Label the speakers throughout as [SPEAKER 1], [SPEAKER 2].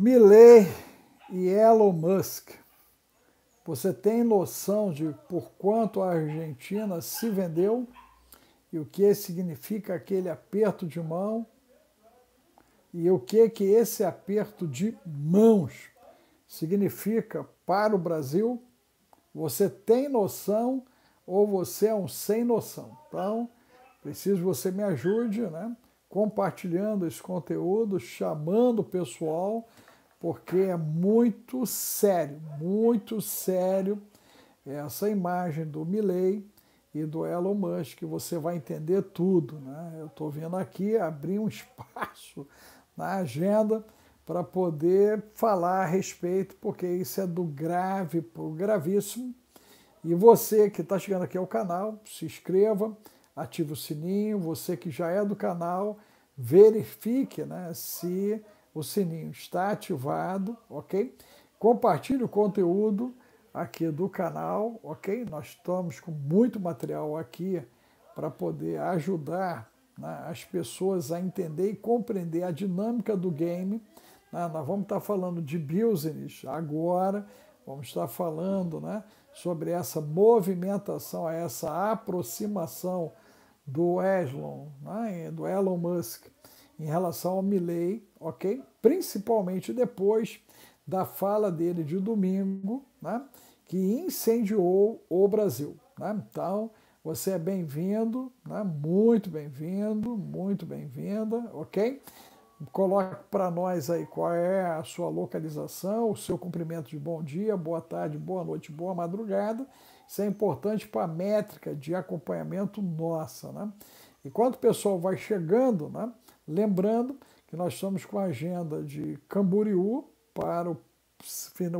[SPEAKER 1] Milley e Elon Musk. Você tem noção de por quanto a Argentina se vendeu e o que significa aquele aperto de mão e o que que esse aperto de mãos significa para o Brasil? Você tem noção ou você é um sem noção? Então, preciso que você me ajude, né? Compartilhando esse conteúdo, chamando o pessoal porque é muito sério, muito sério essa imagem do Milley e do Elon Musk, que você vai entender tudo. Né? Eu estou vendo aqui abrir um espaço na agenda para poder falar a respeito, porque isso é do grave para o gravíssimo. E você que está chegando aqui ao canal, se inscreva, ative o sininho. Você que já é do canal, verifique né, se o sininho está ativado, ok? Compartilhe o conteúdo aqui do canal, ok? Nós estamos com muito material aqui para poder ajudar né, as pessoas a entender e compreender a dinâmica do game. Né? Nós vamos estar falando de business agora, vamos estar falando né, sobre essa movimentação, essa aproximação do Elon, né, do Elon Musk em relação ao Milley, ok? Principalmente depois da fala dele de domingo, né? que incendiou o Brasil. Né? Então, você é bem-vindo, né? muito bem-vindo, muito bem-vinda, ok? Coloque para nós aí qual é a sua localização, o seu cumprimento de bom dia, boa tarde, boa noite, boa madrugada. Isso é importante para a métrica de acompanhamento nossa, né? E o pessoal vai chegando, né? Lembrando que nós estamos com a agenda de Camboriú para o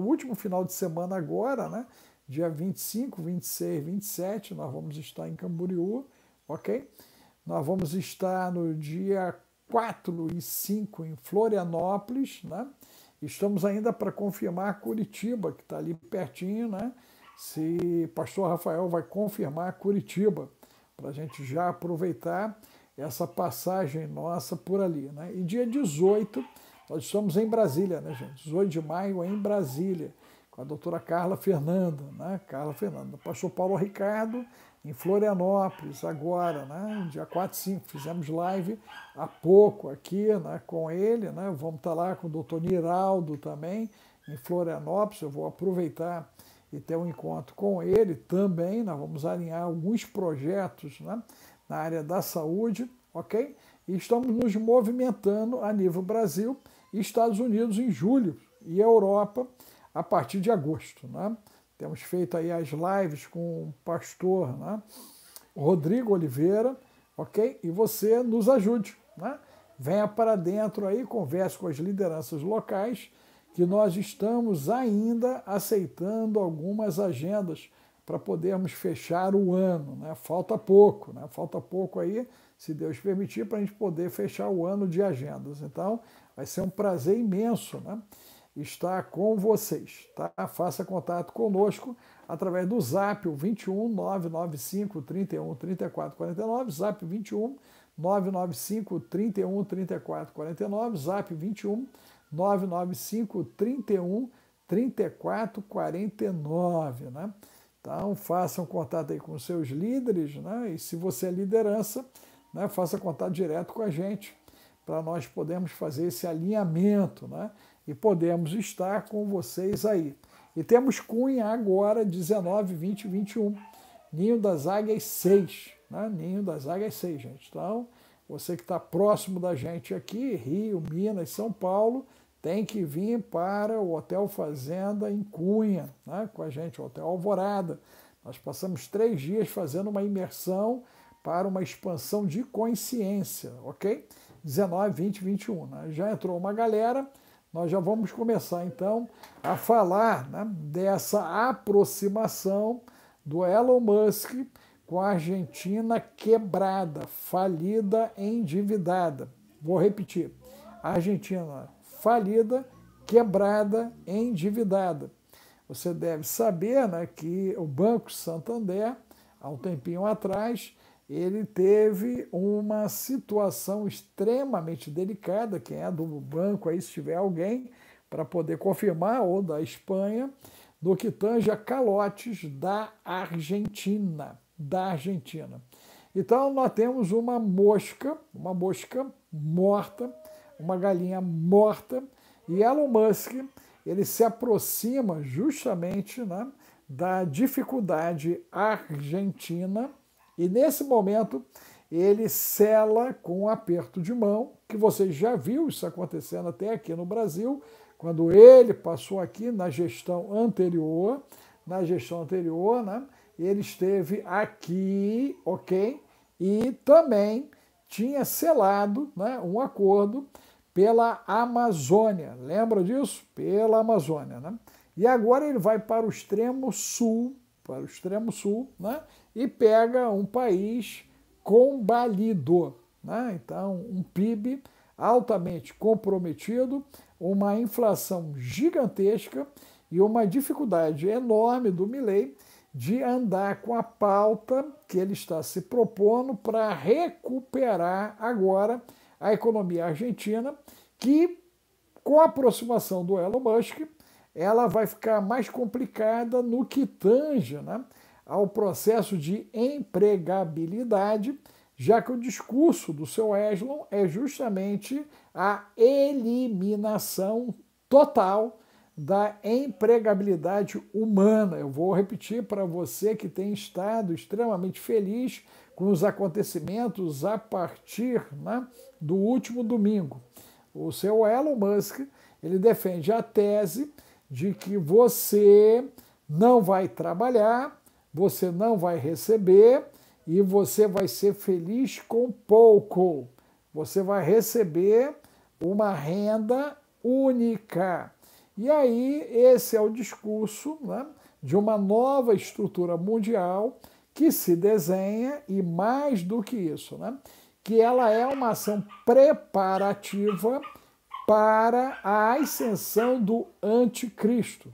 [SPEAKER 1] último final de semana agora, né? Dia 25, 26, 27, nós vamos estar em Camboriú, ok? Nós vamos estar no dia 4 e 5 em Florianópolis, né? Estamos ainda para confirmar Curitiba, que está ali pertinho, né? Se pastor Rafael vai confirmar Curitiba, para a gente já aproveitar essa passagem nossa por ali. Né? E dia 18, nós estamos em Brasília, né, gente? 18 de maio em Brasília, com a doutora Carla Fernanda, né? Carla Fernanda, pastor Paulo Ricardo, em Florianópolis, agora, né? Dia 4 e 5, fizemos live há pouco aqui né? com ele, né? Vamos estar tá lá com o doutor Niraldo também, em Florianópolis, eu vou aproveitar e ter um encontro com ele também, nós né? vamos alinhar alguns projetos, né? na área da saúde, ok? E estamos nos movimentando a nível Brasil e Estados Unidos em julho e Europa a partir de agosto, né? Temos feito aí as lives com o pastor né? Rodrigo Oliveira, ok? E você nos ajude, né? Venha para dentro aí, converse com as lideranças locais, que nós estamos ainda aceitando algumas agendas para podermos fechar o ano. Né? Falta pouco, né? falta pouco aí, se Deus permitir, para a gente poder fechar o ano de agendas. Então, vai ser um prazer imenso né? estar com vocês. Tá? Faça contato conosco através do zap 21 995 31 34 49, zap 21 995 31 34 49, zap 21 995 31 34 49, né? Então, tá? façam contato aí com seus líderes, né? e se você é liderança, né, faça contato direto com a gente, para nós podermos fazer esse alinhamento né? e podemos estar com vocês aí. E temos Cunha agora, 19, 20 e 21. Ninho das Águias 6. Né? Ninho das Águias 6, gente. Então, você que está próximo da gente aqui, Rio, Minas, São Paulo, tem que vir para o Hotel Fazenda em Cunha, né, com a gente, o Hotel Alvorada. Nós passamos três dias fazendo uma imersão para uma expansão de consciência, ok? 19, 20, 21. Né? Já entrou uma galera, nós já vamos começar então a falar né, dessa aproximação do Elon Musk com a Argentina quebrada, falida, endividada. Vou repetir: a Argentina falida, quebrada, endividada. Você deve saber né, que o Banco Santander, há um tempinho atrás, ele teve uma situação extremamente delicada. Quem é do banco aí, se tiver alguém, para poder confirmar, ou da Espanha, do que calotes da Argentina. Da Argentina. Então, nós temos uma mosca, uma mosca morta, uma galinha morta. E Elon Musk ele se aproxima justamente né, da dificuldade argentina e nesse momento ele sela com um aperto de mão, que você já viu isso acontecendo até aqui no Brasil, quando ele passou aqui na gestão anterior, na gestão anterior, né, ele esteve aqui, ok? E também tinha selado né, um acordo pela Amazônia. Lembra disso? Pela Amazônia, né? E agora ele vai para o extremo sul, para o extremo sul, né? E pega um país combalido, né? Então, um PIB altamente comprometido, uma inflação gigantesca e uma dificuldade enorme do Milley de andar com a pauta que ele está se propondo para recuperar agora a economia argentina, que com a aproximação do Elon Musk, ela vai ficar mais complicada no que tange né, ao processo de empregabilidade, já que o discurso do seu Eslon é justamente a eliminação total da empregabilidade humana. Eu vou repetir para você que tem estado extremamente feliz com os acontecimentos a partir né, do último domingo. O seu Elon Musk, ele defende a tese de que você não vai trabalhar, você não vai receber e você vai ser feliz com pouco. Você vai receber uma renda única. E aí, esse é o discurso né, de uma nova estrutura mundial que se desenha e mais do que isso. Né? que ela é uma ação preparativa para a ascensão do anticristo.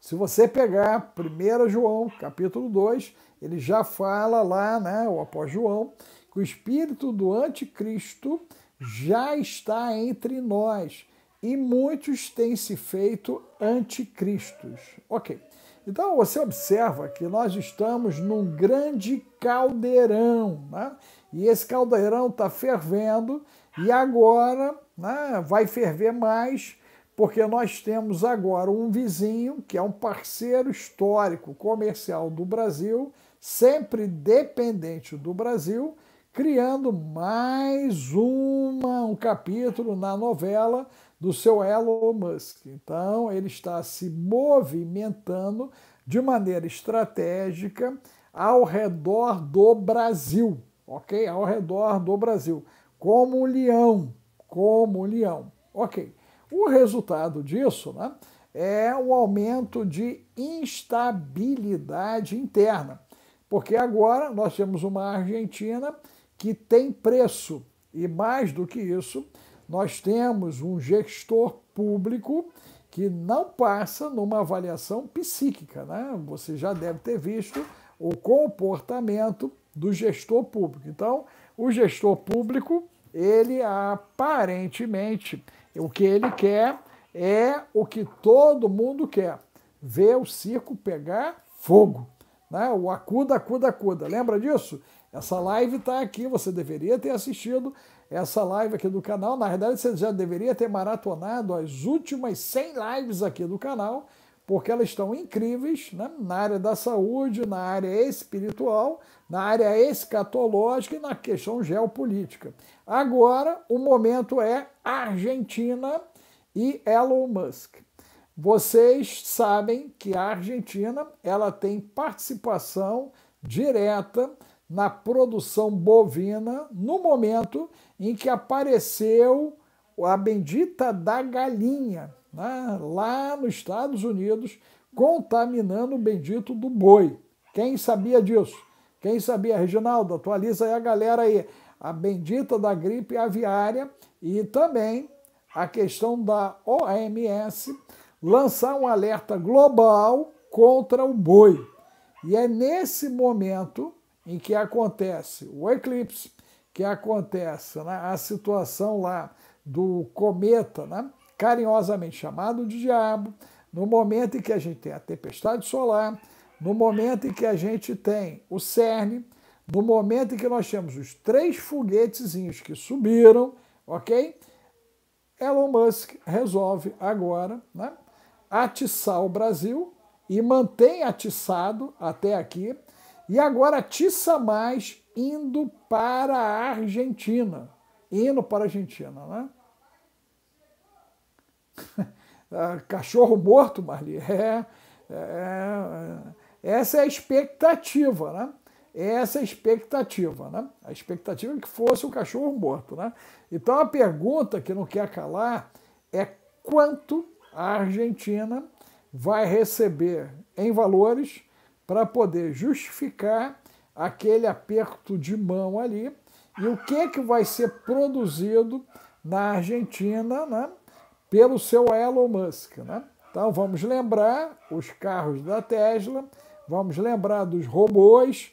[SPEAKER 1] Se você pegar 1 João, capítulo 2, ele já fala lá, né, o após João, que o espírito do anticristo já está entre nós e muitos têm se feito anticristos. OK. Então você observa que nós estamos num grande caldeirão, né? e esse caldeirão está fervendo, e agora né, vai ferver mais, porque nós temos agora um vizinho que é um parceiro histórico comercial do Brasil, sempre dependente do Brasil, criando mais uma, um capítulo na novela do seu Elon Musk. Então, ele está se movimentando de maneira estratégica ao redor do Brasil, ok? Ao redor do Brasil, como um leão, como um leão, ok? O resultado disso, né? é um aumento de instabilidade interna. Porque agora nós temos uma Argentina que tem preço, e mais do que isso, nós temos um gestor público que não passa numa avaliação psíquica. Né? Você já deve ter visto o comportamento do gestor público. Então, o gestor público, ele aparentemente, o que ele quer é o que todo mundo quer: ver o circo pegar fogo. Né? O acuda, acuda, acuda. Lembra disso? Essa live está aqui, você deveria ter assistido essa live aqui do canal. Na verdade, você já deveria ter maratonado as últimas 100 lives aqui do canal, porque elas estão incríveis né? na área da saúde, na área espiritual, na área escatológica e na questão geopolítica. Agora, o momento é Argentina e Elon Musk. Vocês sabem que a Argentina ela tem participação direta na produção bovina no momento em que apareceu a bendita da galinha, né? lá nos Estados Unidos, contaminando o bendito do boi. Quem sabia disso? Quem sabia, Reginaldo? Atualiza aí a galera aí. A bendita da gripe aviária e também a questão da OMS lançar um alerta global contra o boi. E é nesse momento em que acontece o eclipse, que acontece né, a situação lá do cometa, né, carinhosamente chamado de diabo, no momento em que a gente tem a tempestade solar, no momento em que a gente tem o CERN, no momento em que nós temos os três foguetezinhos que subiram, ok? Elon Musk resolve agora né, atiçar o Brasil e mantém atiçado até aqui e agora Tissa Mais indo para a Argentina. Indo para a Argentina, né? Ah, cachorro morto, Marli. É, é, é, essa é a expectativa, né? Essa é a expectativa, né? A expectativa é que fosse o um cachorro morto, né? Então a pergunta que não quer calar é quanto a Argentina vai receber em valores para poder justificar aquele aperto de mão ali e o que, que vai ser produzido na Argentina né, pelo seu Elon Musk. Né? Então vamos lembrar os carros da Tesla, vamos lembrar dos robôs,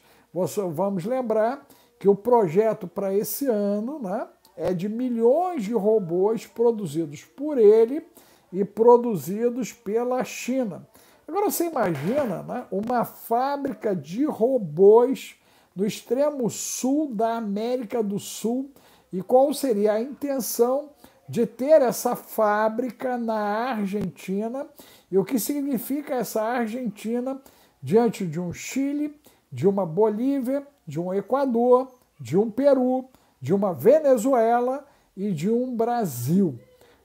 [SPEAKER 1] vamos lembrar que o projeto para esse ano né, é de milhões de robôs produzidos por ele e produzidos pela China. Agora você imagina né, uma fábrica de robôs no extremo sul da América do Sul e qual seria a intenção de ter essa fábrica na Argentina e o que significa essa Argentina diante de um Chile, de uma Bolívia, de um Equador, de um Peru, de uma Venezuela e de um Brasil.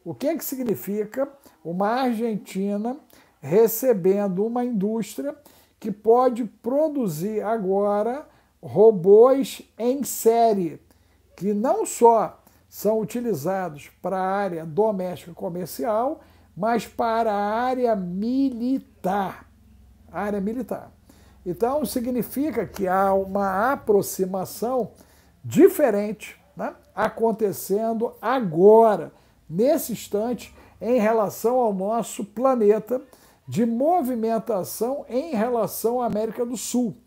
[SPEAKER 1] O que, é que significa uma Argentina recebendo uma indústria que pode produzir agora robôs em série, que não só são utilizados para a área doméstica e comercial, mas para a área militar. A área militar. Então, significa que há uma aproximação diferente né, acontecendo agora, nesse instante, em relação ao nosso planeta de movimentação em relação à América do Sul.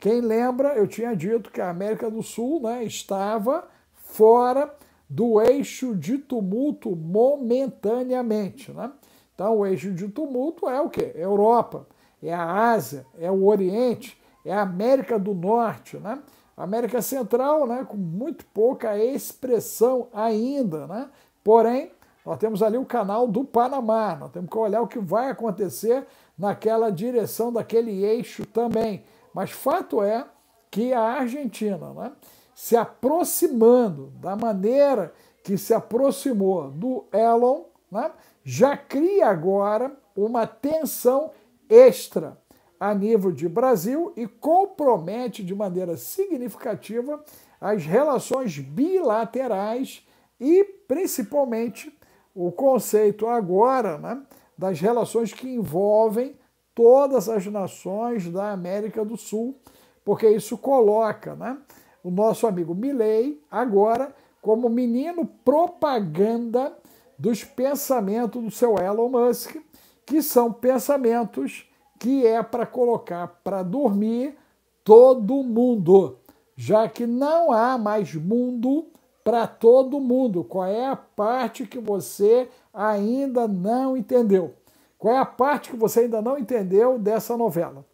[SPEAKER 1] Quem lembra, eu tinha dito que a América do Sul né, estava fora do eixo de tumulto momentaneamente. Né? Então, o eixo de tumulto é o quê? É Europa, é a Ásia, é o Oriente, é a América do Norte, né? América Central, né, com muito pouca expressão ainda, né? Porém, nós temos ali o canal do Panamá, nós temos que olhar o que vai acontecer naquela direção, daquele eixo também. Mas fato é que a Argentina, né, se aproximando da maneira que se aproximou do Elon, né, já cria agora uma tensão extra a nível de Brasil e compromete de maneira significativa as relações bilaterais e principalmente o conceito agora né, das relações que envolvem todas as nações da América do Sul, porque isso coloca né, o nosso amigo Milley agora como menino propaganda dos pensamentos do seu Elon Musk, que são pensamentos que é para colocar para dormir todo mundo, já que não há mais mundo para todo mundo. Qual é a parte que você ainda não entendeu? Qual é a parte que você ainda não entendeu dessa novela?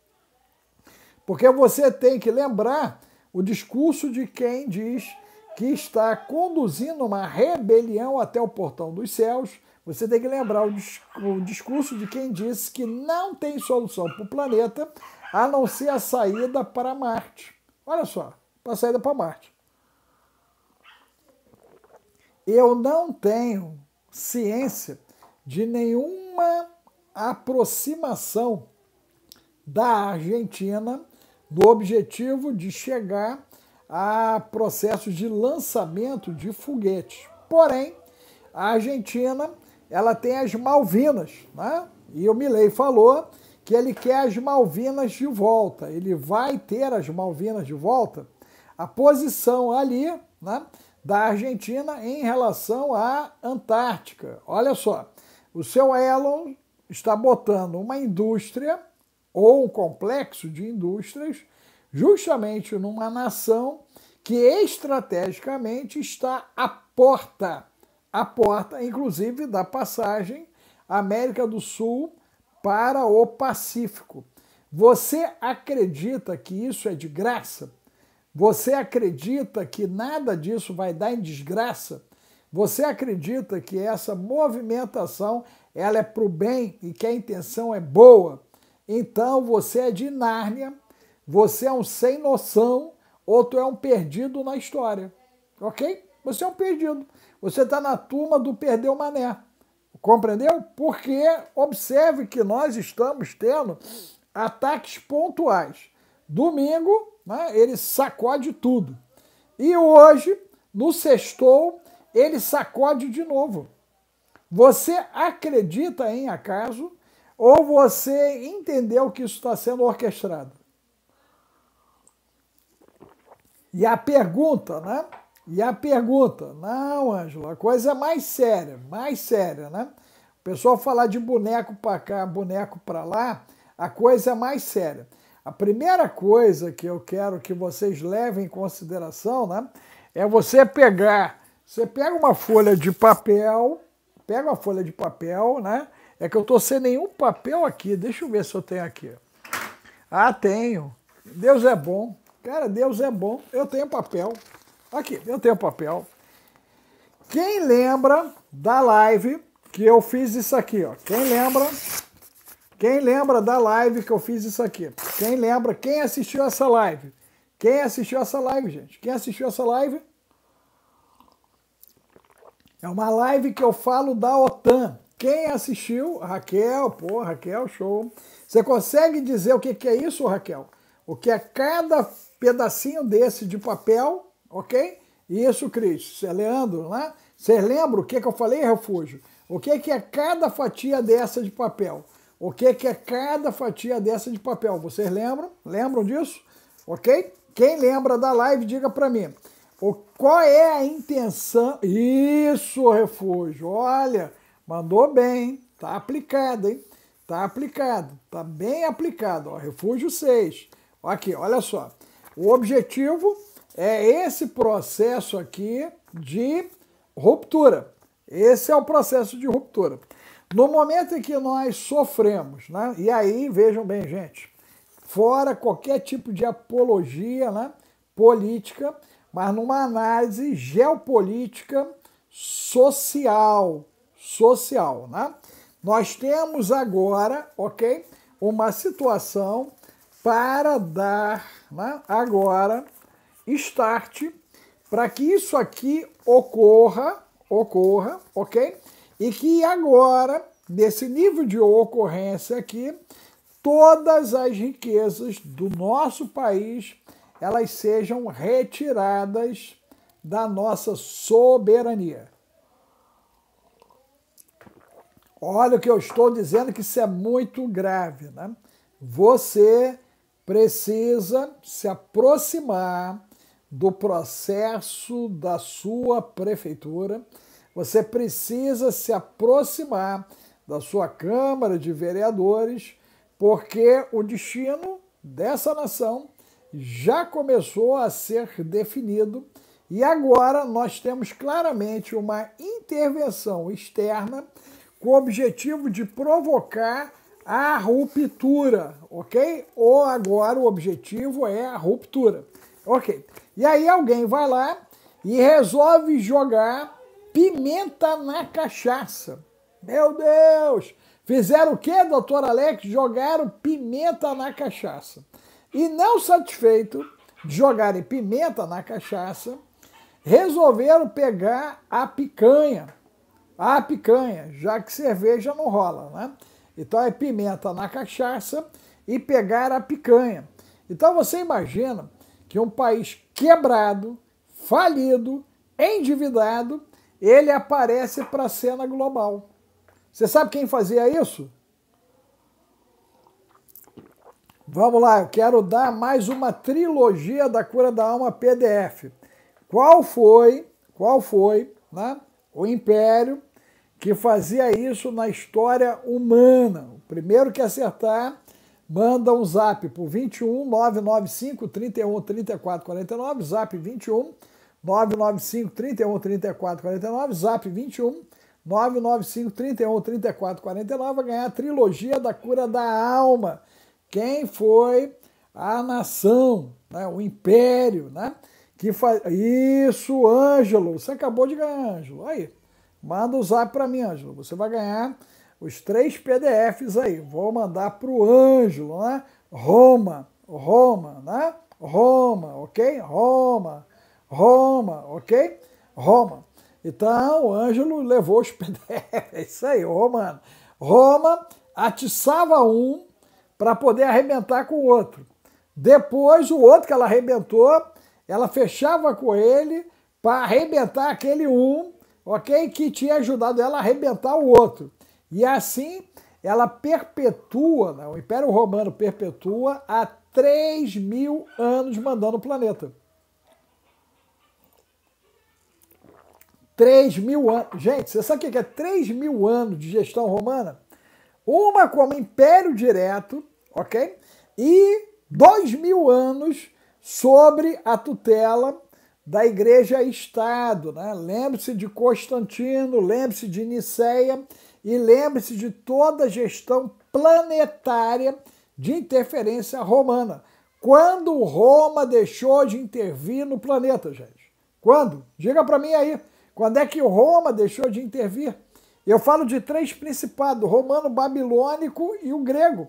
[SPEAKER 1] Porque você tem que lembrar o discurso de quem diz que está conduzindo uma rebelião até o portão dos céus. Você tem que lembrar o, discurso de quem disse que não tem solução para o planeta a não ser a saída para Marte. Olha só, para a saída para Marte eu não tenho ciência de nenhuma aproximação da Argentina no objetivo de chegar a processos de lançamento de foguetes. Porém, a Argentina ela tem as Malvinas, né? E o Milei falou que ele quer as Malvinas de volta. Ele vai ter as Malvinas de volta. A posição ali, né? da Argentina em relação à Antártica. Olha só, o seu Elon está botando uma indústria ou um complexo de indústrias justamente numa nação que estrategicamente está à porta, à porta, inclusive, da passagem América do Sul para o Pacífico. Você acredita que isso é de graça? Você acredita que nada disso vai dar em desgraça? Você acredita que essa movimentação ela é para o bem e que a intenção é boa? Então você é de Nárnia, você é um sem noção, ou é um perdido na história, ok? Você é um perdido. Você está na turma do perder o mané, compreendeu? Porque observe que nós estamos tendo ataques pontuais. Domingo né? ele sacode tudo. E hoje, no sextou, ele sacode de novo. Você acredita em acaso ou você entendeu que isso está sendo orquestrado? E a pergunta, né? E a pergunta, não, Ângela, a coisa é mais séria, mais séria, né? O pessoal falar de boneco para cá, boneco para lá, a coisa é mais séria. A primeira coisa que eu quero que vocês levem em consideração né, é você pegar. Você pega uma folha de papel, pega uma folha de papel, né? É que eu estou sem nenhum papel aqui. Deixa eu ver se eu tenho aqui. Ah, tenho. Deus é bom. Cara, Deus é bom. Eu tenho papel. Aqui, eu tenho papel. Quem lembra da live que eu fiz isso aqui, ó? Quem lembra quem lembra da live que eu fiz isso aqui? Quem lembra? Quem assistiu essa live? Quem assistiu essa live, gente? Quem assistiu essa live? É uma live que eu falo da OTAN. Quem assistiu? Raquel, pô, Raquel, show. Você consegue dizer o que é isso, Raquel? O que é cada pedacinho desse de papel, ok? Isso, Cris. Você é Leandro, né? Você lembra o que, que eu falei, refúgio? O que é, que é cada fatia dessa de papel? O que, que é cada fatia dessa de papel? Vocês lembram? Lembram disso? Ok? Quem lembra da live, diga para mim. O, qual é a intenção? Isso, refúgio. Olha, mandou bem. Tá aplicado, hein? Tá aplicado. Tá bem aplicado. Ó, refúgio 6. Aqui, olha só. O objetivo é esse processo aqui de ruptura. Esse é o processo de ruptura. No momento em que nós sofremos, né? e aí vejam bem, gente, fora qualquer tipo de apologia né? política, mas numa análise geopolítica social, social, né? Nós temos agora, ok, uma situação para dar, né, agora, start para que isso aqui ocorra, ocorra, ok? E que agora, desse nível de ocorrência aqui, todas as riquezas do nosso país elas sejam retiradas da nossa soberania. Olha o que eu estou dizendo, que isso é muito grave. Né? Você precisa se aproximar do processo da sua prefeitura você precisa se aproximar da sua Câmara de Vereadores, porque o destino dessa nação já começou a ser definido e agora nós temos claramente uma intervenção externa com o objetivo de provocar a ruptura, ok? Ou agora o objetivo é a ruptura, ok? E aí alguém vai lá e resolve jogar pimenta na cachaça. Meu Deus! Fizeram o que, doutor Alex? Jogaram pimenta na cachaça. E não satisfeito de jogarem pimenta na cachaça, resolveram pegar a picanha. A picanha, já que cerveja não rola, né? Então é pimenta na cachaça e pegar a picanha. Então você imagina que um país quebrado, falido, endividado, ele aparece para a cena global. Você sabe quem fazia isso? Vamos lá, eu quero dar mais uma trilogia da cura da alma PDF. Qual foi, qual foi, né, o império que fazia isso na história humana? O primeiro que acertar manda um zap pro 21 995 31 34 49, zap 21 995 31 34 49, zap 21 995 31 34 49, vai ganhar a trilogia da cura da alma. Quem foi a nação, né? o império, né? Que faz... Isso, Ângelo, você acabou de ganhar, Ângelo. Aí, manda o zap para mim, Ângelo. Você vai ganhar os três PDFs aí. Vou mandar para o Ângelo, né? Roma, Roma, né? Roma, ok? Roma. Roma, ok? Roma. Então, o Ângelo levou os pedaços. é isso aí, o romano. Roma atiçava um para poder arrebentar com o outro. Depois, o outro que ela arrebentou, ela fechava com ele para arrebentar aquele um, ok? Que tinha ajudado ela a arrebentar o outro. E assim, ela perpetua, né? o Império Romano perpetua há 3 mil anos mandando o planeta. 3 mil anos. Gente, você sabe o que é 3 mil anos de gestão romana? Uma como império direto, ok? E 2 mil anos sobre a tutela da Igreja-Estado. Né? Lembre-se de Constantino, lembre-se de Niceia e lembre-se de toda a gestão planetária de interferência romana. Quando Roma deixou de intervir no planeta, gente? Quando? Diga para mim aí. Quando é que Roma deixou de intervir? Eu falo de três principados: romano, babilônico e o grego.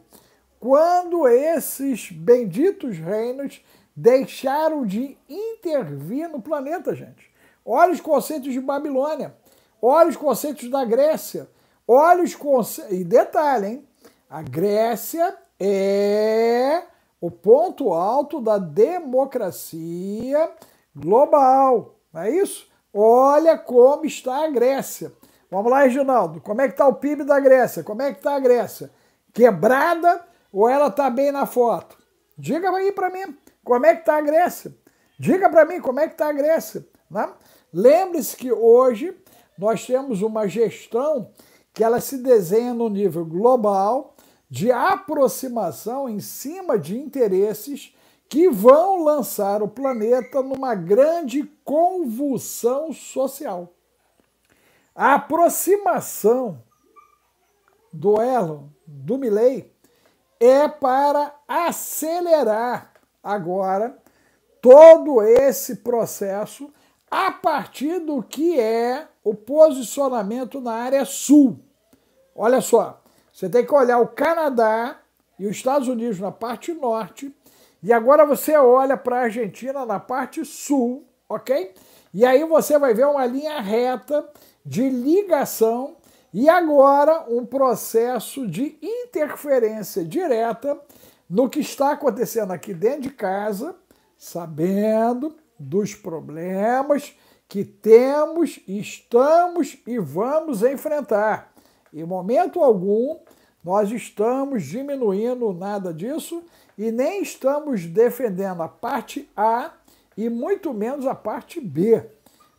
[SPEAKER 1] Quando esses benditos reinos deixaram de intervir no planeta, gente. Olha os conceitos de Babilônia, olha os conceitos da Grécia, olha os conceitos. E detalhe, hein? A Grécia é o ponto alto da democracia global, não é isso? Olha como está a Grécia. Vamos lá, Reginaldo. Como é que está o PIB da Grécia? Como é que está a Grécia? Quebrada ou ela está bem na foto? Diga aí para mim como é que está a Grécia. Diga para mim como é que está a Grécia. Né? Lembre-se que hoje nós temos uma gestão que ela se desenha no nível global de aproximação em cima de interesses que vão lançar o planeta numa grande convulsão social. A aproximação do Elon, do Milley, é para acelerar agora todo esse processo a partir do que é o posicionamento na área sul. Olha só, você tem que olhar o Canadá e os Estados Unidos na parte norte e agora você olha para a Argentina na parte sul, ok? E aí você vai ver uma linha reta de ligação e agora um processo de interferência direta no que está acontecendo aqui dentro de casa, sabendo dos problemas que temos, estamos e vamos enfrentar. Em momento algum, nós estamos diminuindo nada disso e nem estamos defendendo a parte A e muito menos a parte B,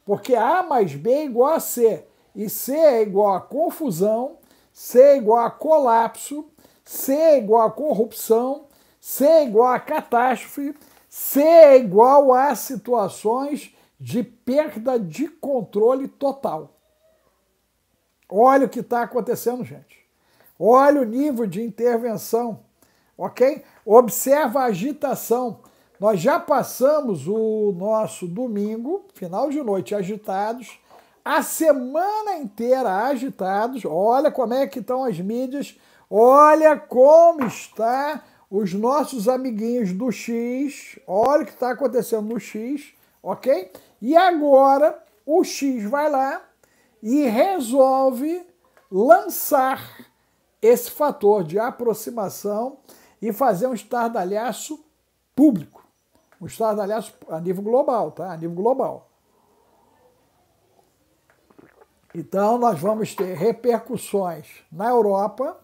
[SPEAKER 1] porque A mais B é igual a C, e C é igual a confusão, C é igual a colapso, C é igual a corrupção, C é igual a catástrofe, C é igual a situações de perda de controle total. Olha o que está acontecendo, gente. Olha o nível de intervenção, ok? Observa a agitação. Nós já passamos o nosso domingo, final de noite, agitados, a semana inteira agitados. Olha como é que estão as mídias, olha como está os nossos amiguinhos do X, olha o que está acontecendo no X, ok? E agora o X vai lá e resolve lançar esse fator de aproximação e fazer um estardalhaço público. Um estardalhaço a nível global, tá? A nível global. Então, nós vamos ter repercussões na Europa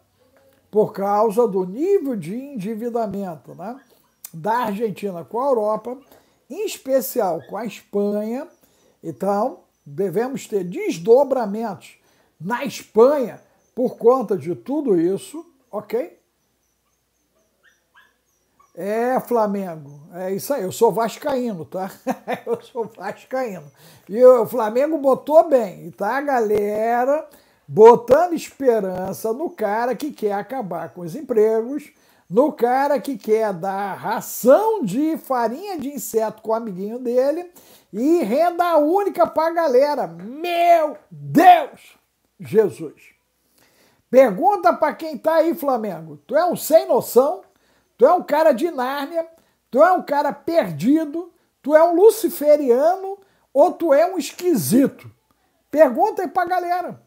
[SPEAKER 1] por causa do nível de endividamento né, da Argentina com a Europa, em especial com a Espanha. Então, devemos ter desdobramentos na Espanha por conta de tudo isso, ok? É, Flamengo. É isso aí. Eu sou vascaíno, tá? eu sou vascaíno. E o Flamengo botou bem, tá, a galera? Botando esperança no cara que quer acabar com os empregos, no cara que quer dar ração de farinha de inseto com o amiguinho dele e renda única pra galera. Meu Deus! Jesus. Pergunta para quem tá aí, Flamengo. Tu é um sem noção? Tu é um cara de Nárnia, tu é um cara perdido, tu é um luciferiano ou tu é um esquisito? Pergunta aí pra galera.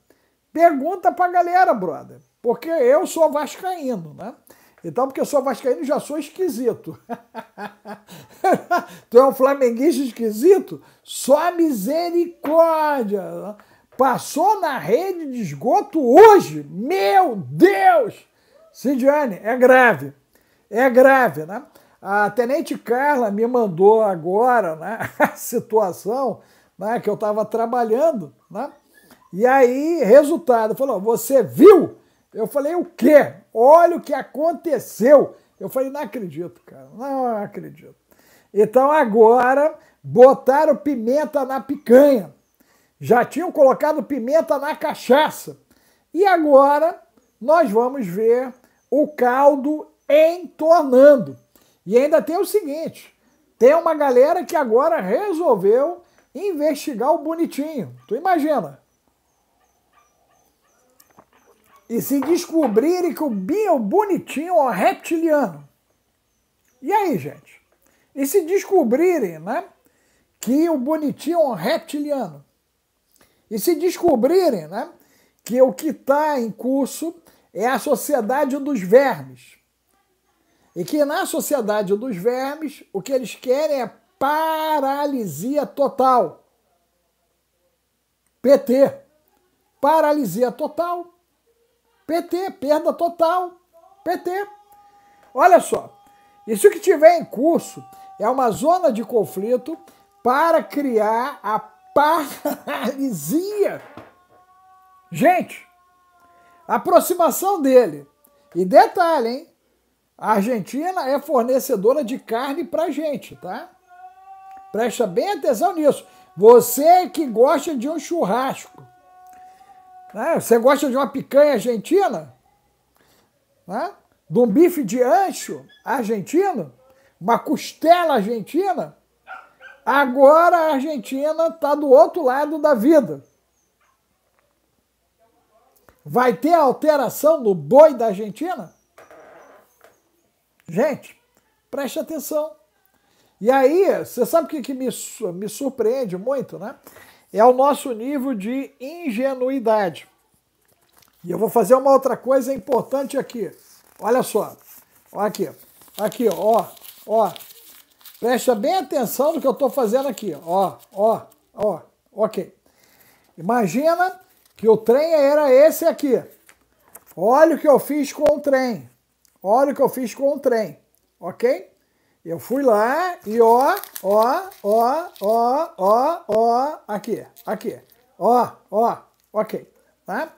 [SPEAKER 1] Pergunta pra galera, brother. Porque eu sou vascaíno, né? Então, porque eu sou vascaíno, já sou esquisito. tu é um flamenguista esquisito? Só misericórdia. Né? Passou na rede de esgoto hoje? Meu Deus! Cidiane, é grave é grave, né? A Tenente Carla me mandou agora né, a situação né, que eu estava trabalhando, né? E aí, resultado, falou, você viu? Eu falei, o quê? Olha o que aconteceu. Eu falei, não acredito, cara, não acredito. Então agora botaram pimenta na picanha. Já tinham colocado pimenta na cachaça. E agora nós vamos ver o caldo entornando. E ainda tem o seguinte: tem uma galera que agora resolveu investigar o bonitinho. Tu imagina? E se descobrirem que o Binho Bonitinho é um reptiliano. E aí, gente? E se descobrirem, né? Que o Bonitinho é um reptiliano. E se descobrirem, né? Que o que está em curso é a sociedade dos vermes. E que na sociedade dos vermes, o que eles querem é paralisia total. PT. Paralisia total. PT, perda total. PT. Olha só. Isso que tiver em curso é uma zona de conflito para criar a paralisia. Gente, aproximação dele. E detalhe, hein? A Argentina é fornecedora de carne para gente, tá? Presta bem atenção nisso. Você que gosta de um churrasco, né? você gosta de uma picanha argentina, né? de um bife de ancho argentino, uma costela argentina, agora a Argentina está do outro lado da vida. Vai ter alteração no boi da Argentina? Gente, preste atenção. E aí, você sabe o que, que me, me surpreende muito, né? É o nosso nível de ingenuidade. E eu vou fazer uma outra coisa importante aqui. Olha só. Olha aqui. Aqui, ó. Ó. Presta bem atenção no que eu estou fazendo aqui. Ó, ó, ó. Ok. Imagina que o trem era esse aqui. Olha o que eu fiz com o trem. Olha o que eu fiz com o trem, ok? Eu fui lá e ó, ó, ó, ó, ó, ó, aqui, aqui, ó, ó, ok, tá?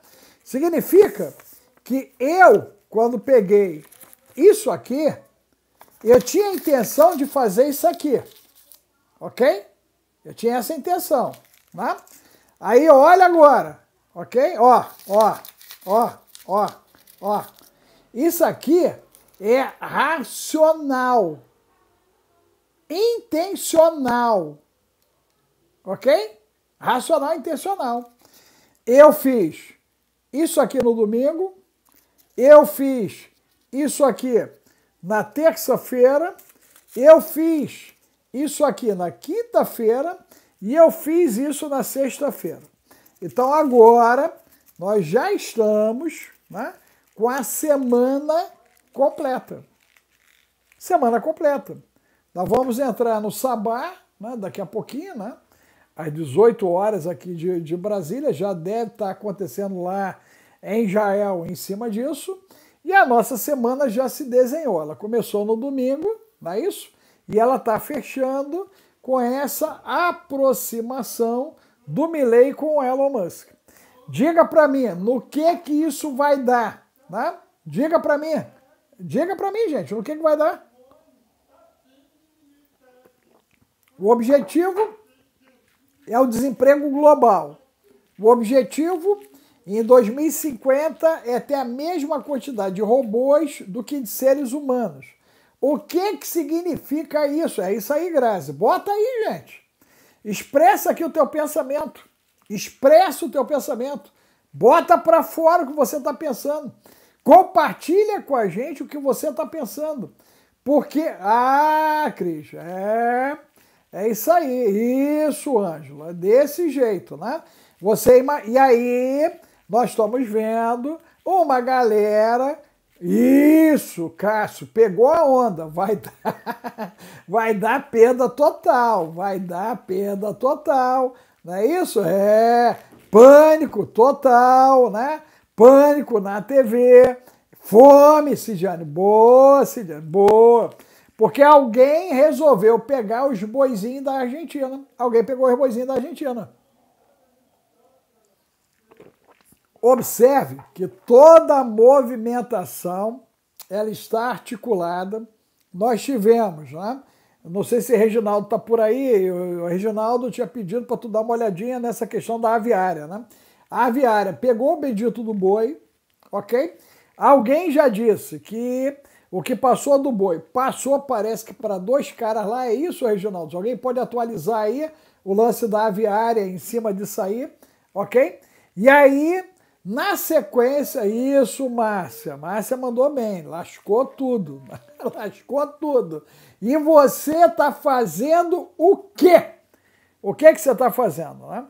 [SPEAKER 1] Significa que eu, quando peguei isso aqui, eu tinha a intenção de fazer isso aqui, ok? Eu tinha essa intenção, tá? Aí olha agora, ok? Ó, ó, ó, ó, ó. Isso aqui é racional, intencional, ok? Racional, intencional. Eu fiz isso aqui no domingo, eu fiz isso aqui na terça-feira, eu fiz isso aqui na quinta-feira e eu fiz isso na sexta-feira. Então agora nós já estamos, né? com a semana completa. Semana completa. Nós vamos entrar no sabá, né, daqui a pouquinho, né, às 18 horas aqui de, de Brasília, já deve estar tá acontecendo lá em Jael, em cima disso. E a nossa semana já se desenhou. Ela começou no domingo, não é isso? E ela está fechando com essa aproximação do Milley com o Elon Musk. Diga para mim, no que que isso vai dar? Né? Diga para mim. Diga para mim, gente, o que, que vai dar? O objetivo é o desemprego global. O objetivo em 2050 é ter a mesma quantidade de robôs do que de seres humanos. O que, que significa isso? É isso aí, Grazi. Bota aí, gente. Expressa aqui o teu pensamento. Expressa o teu pensamento. Bota para fora o que você está pensando. Compartilha com a gente o que você está pensando. Porque, ah, Cris, é, é isso aí. Isso, Ângela, é desse jeito, né? Você E aí, nós estamos vendo uma galera. Isso, Cássio, pegou a onda. Vai dar, vai dar perda total, vai dar perda total. Não é isso? É pânico total, né? Pânico na TV. Fome, Cidiane. Boa, Cidiane. Boa. Porque alguém resolveu pegar os boizinhos da Argentina. Alguém pegou os boizinhos da Argentina. Observe que toda a movimentação ela está articulada. Nós tivemos, né? Não sei se Reginaldo está por aí. O Reginaldo tinha pedido para tu dar uma olhadinha nessa questão da aviária, né? A aviária pegou o bendito do boi, ok? Alguém já disse que o que passou do boi passou, parece que para dois caras lá. É isso, Reginaldo? Alguém pode atualizar aí o lance da aviária em cima disso aí, ok? E aí, na sequência, isso, Márcia. Márcia mandou bem, lascou tudo. lascou tudo. E você está fazendo o quê? O que, é que você está fazendo, né?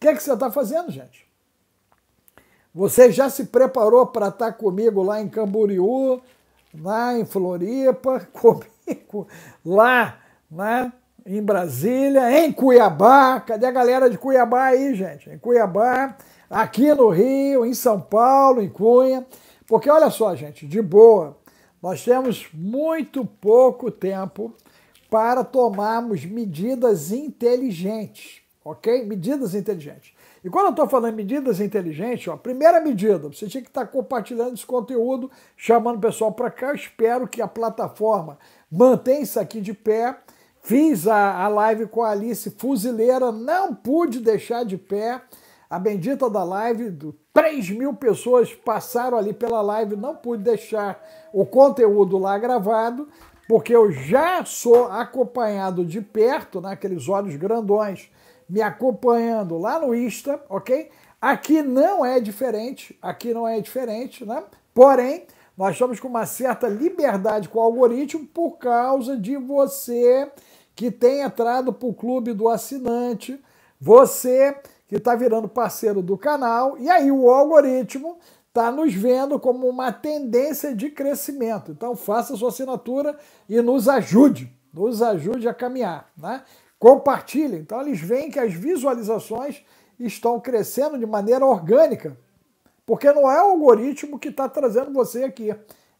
[SPEAKER 1] que é que você está fazendo, gente? Você já se preparou para estar tá comigo lá em Camboriú, lá em Floripa, comigo lá, né? Em Brasília, em Cuiabá. Cadê a galera de Cuiabá aí, gente? Em Cuiabá, aqui no Rio, em São Paulo, em Cunha. Porque olha só, gente, de boa, nós temos muito pouco tempo para tomarmos medidas inteligentes ok? Medidas inteligentes. E quando eu estou falando medidas inteligentes, ó, primeira medida, você tinha que estar tá compartilhando esse conteúdo, chamando o pessoal para cá. Eu espero que a plataforma mantenha isso aqui de pé. Fiz a, a live com a Alice Fuzileira, não pude deixar de pé a bendita da live, 3 mil pessoas passaram ali pela live, não pude deixar o conteúdo lá gravado, porque eu já sou acompanhado de perto, naqueles né, olhos grandões me acompanhando lá no Insta, ok? Aqui não é diferente, aqui não é diferente, né? Porém, nós estamos com uma certa liberdade com o algoritmo por causa de você que tem entrado para o clube do assinante, você que está virando parceiro do canal, e aí o algoritmo está nos vendo como uma tendência de crescimento. Então faça sua assinatura e nos ajude, nos ajude a caminhar. Né? compartilha. Então eles veem que as visualizações estão crescendo de maneira orgânica, porque não é o algoritmo que está trazendo você aqui,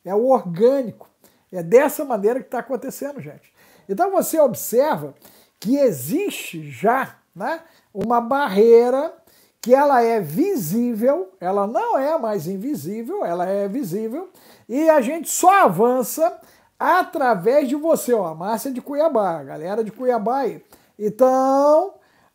[SPEAKER 1] é o orgânico. É dessa maneira que está acontecendo, gente. Então você observa que existe já né, uma barreira que ela é visível, ela não é mais invisível, ela é visível, e a gente só avança através de você, ó, a Márcia é de Cuiabá, a galera de Cuiabá aí. Então,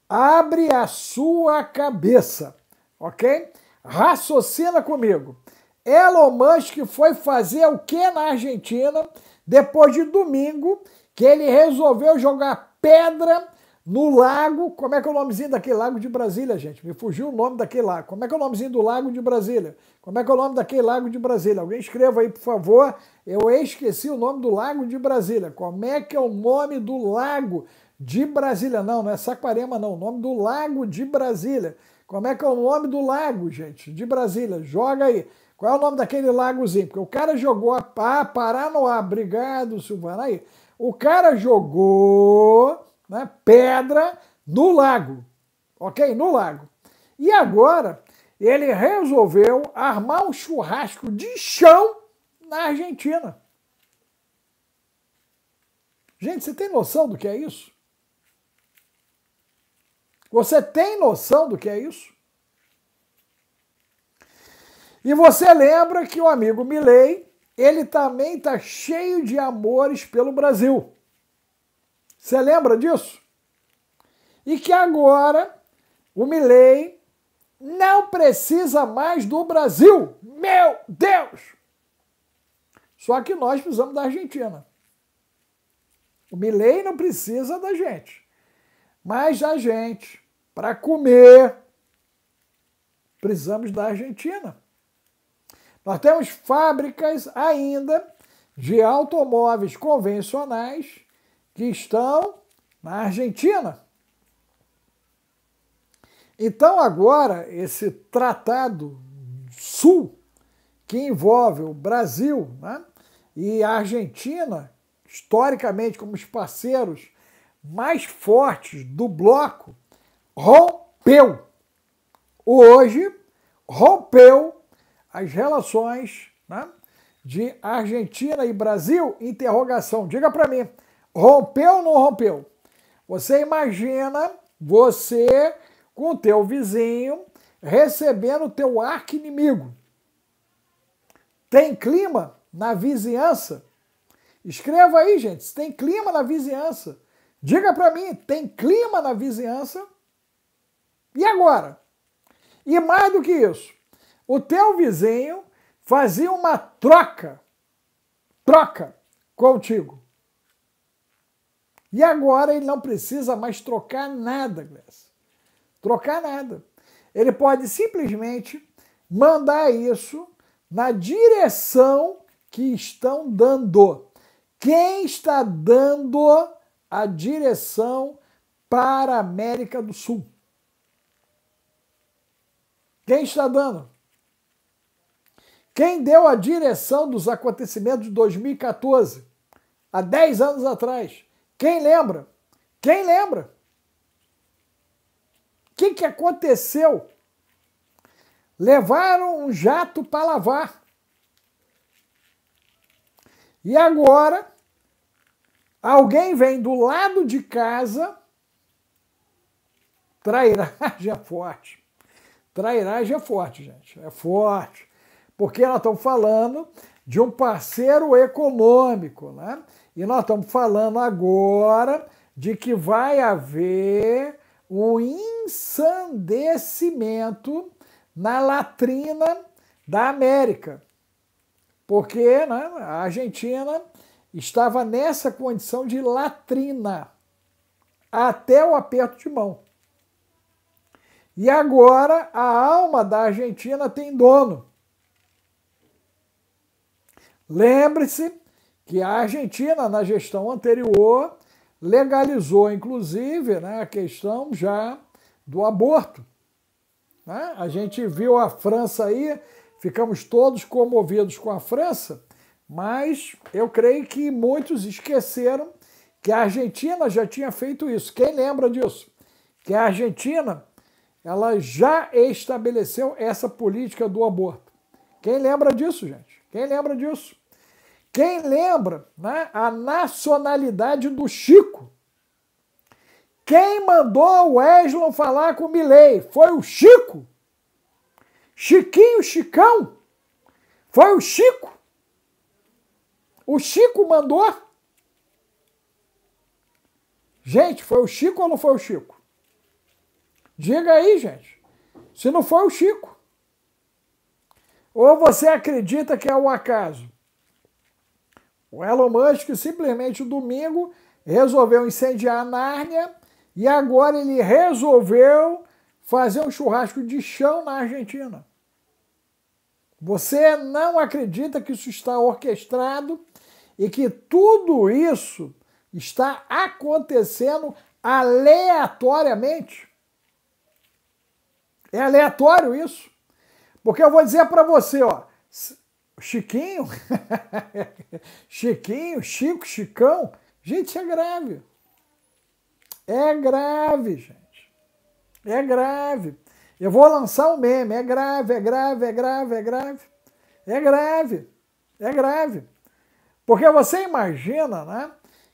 [SPEAKER 1] abre a sua cabeça, ok? Raciocina comigo. Elon Musk foi fazer o que na Argentina depois de domingo que ele resolveu jogar pedra no lago. Como é que é o nomezinho daquele lago de Brasília, gente? Me fugiu o nome daquele lago. Como é que é o nomezinho do lago de Brasília? Como é que é o nome daquele lago de Brasília? Alguém escreva aí, por favor. Eu esqueci o nome do lago de Brasília. Como é que é o nome do lago de Brasília? Não, não é Saquarema, não. O nome do lago de Brasília. Como é que é o nome do lago, gente, de Brasília? Joga aí. Qual é o nome daquele lagozinho? Porque o cara jogou a pá, Paranoá. Obrigado, Silvana. Aí. O cara jogou né, pedra no lago. Ok? No lago. E agora ele resolveu armar um churrasco de chão na Argentina. Gente, você tem noção do que é isso? Você tem noção do que é isso? E você lembra que o amigo Milley, ele também está cheio de amores pelo Brasil. Você lembra disso? E que agora o Milley não precisa mais do Brasil. Meu Deus! Só que nós precisamos da Argentina. O Milley não precisa da gente. Mas a gente, para comer, precisamos da Argentina. Nós temos fábricas ainda de automóveis convencionais que estão na Argentina. Então, agora, esse tratado sul, que envolve o Brasil, né? e a Argentina, historicamente como os parceiros mais fortes do bloco, rompeu. Hoje, rompeu as relações né, de Argentina e Brasil? Interrogação. Diga para mim, rompeu ou não rompeu? Você imagina você com teu vizinho recebendo teu arco inimigo. Tem clima? na vizinhança. Escreva aí, gente, se tem clima na vizinhança. Diga para mim, tem clima na vizinhança? E agora? E mais do que isso, o teu vizinho fazia uma troca, troca contigo. E agora ele não precisa mais trocar nada, Gleice. Trocar nada. Ele pode simplesmente mandar isso na direção que estão dando. Quem está dando a direção para a América do Sul? Quem está dando? Quem deu a direção dos acontecimentos de 2014, há 10 anos atrás? Quem lembra? Quem lembra? O que, que aconteceu? Levaram um jato para lavar. E agora, alguém vem do lado de casa, trairagem é forte. Trairagem é forte, gente. É forte. Porque nós estamos falando de um parceiro econômico, né? E nós estamos falando agora de que vai haver um ensandecimento na latrina da América porque né, a Argentina estava nessa condição de latrina até o aperto de mão. E agora a alma da Argentina tem dono. Lembre-se que a Argentina, na gestão anterior, legalizou, inclusive, né, a questão já do aborto. Né? A gente viu a França aí Ficamos todos comovidos com a França, mas eu creio que muitos esqueceram que a Argentina já tinha feito isso. Quem lembra disso? Que a Argentina ela já estabeleceu essa política do aborto. Quem lembra disso, gente? Quem lembra disso? Quem lembra né, a nacionalidade do Chico? Quem mandou o Eslon falar com o Milley? Foi o Chico? Chiquinho Chicão, foi o Chico. O Chico mandou. Gente, foi o Chico ou não foi o Chico? Diga aí, gente. Se não foi o Chico. Ou você acredita que é o acaso? O Elon Musk simplesmente domingo resolveu incendiar a Nárnia e agora ele resolveu fazer um churrasco de chão na Argentina. Você não acredita que isso está orquestrado e que tudo isso está acontecendo aleatoriamente? É aleatório isso? Porque eu vou dizer para você, ó, Chiquinho, Chiquinho, Chico, Chicão, gente, isso é grave. É grave, gente. É grave. Eu vou lançar um meme. É grave, é grave, é grave, é grave. É grave. É grave. Porque você imagina né,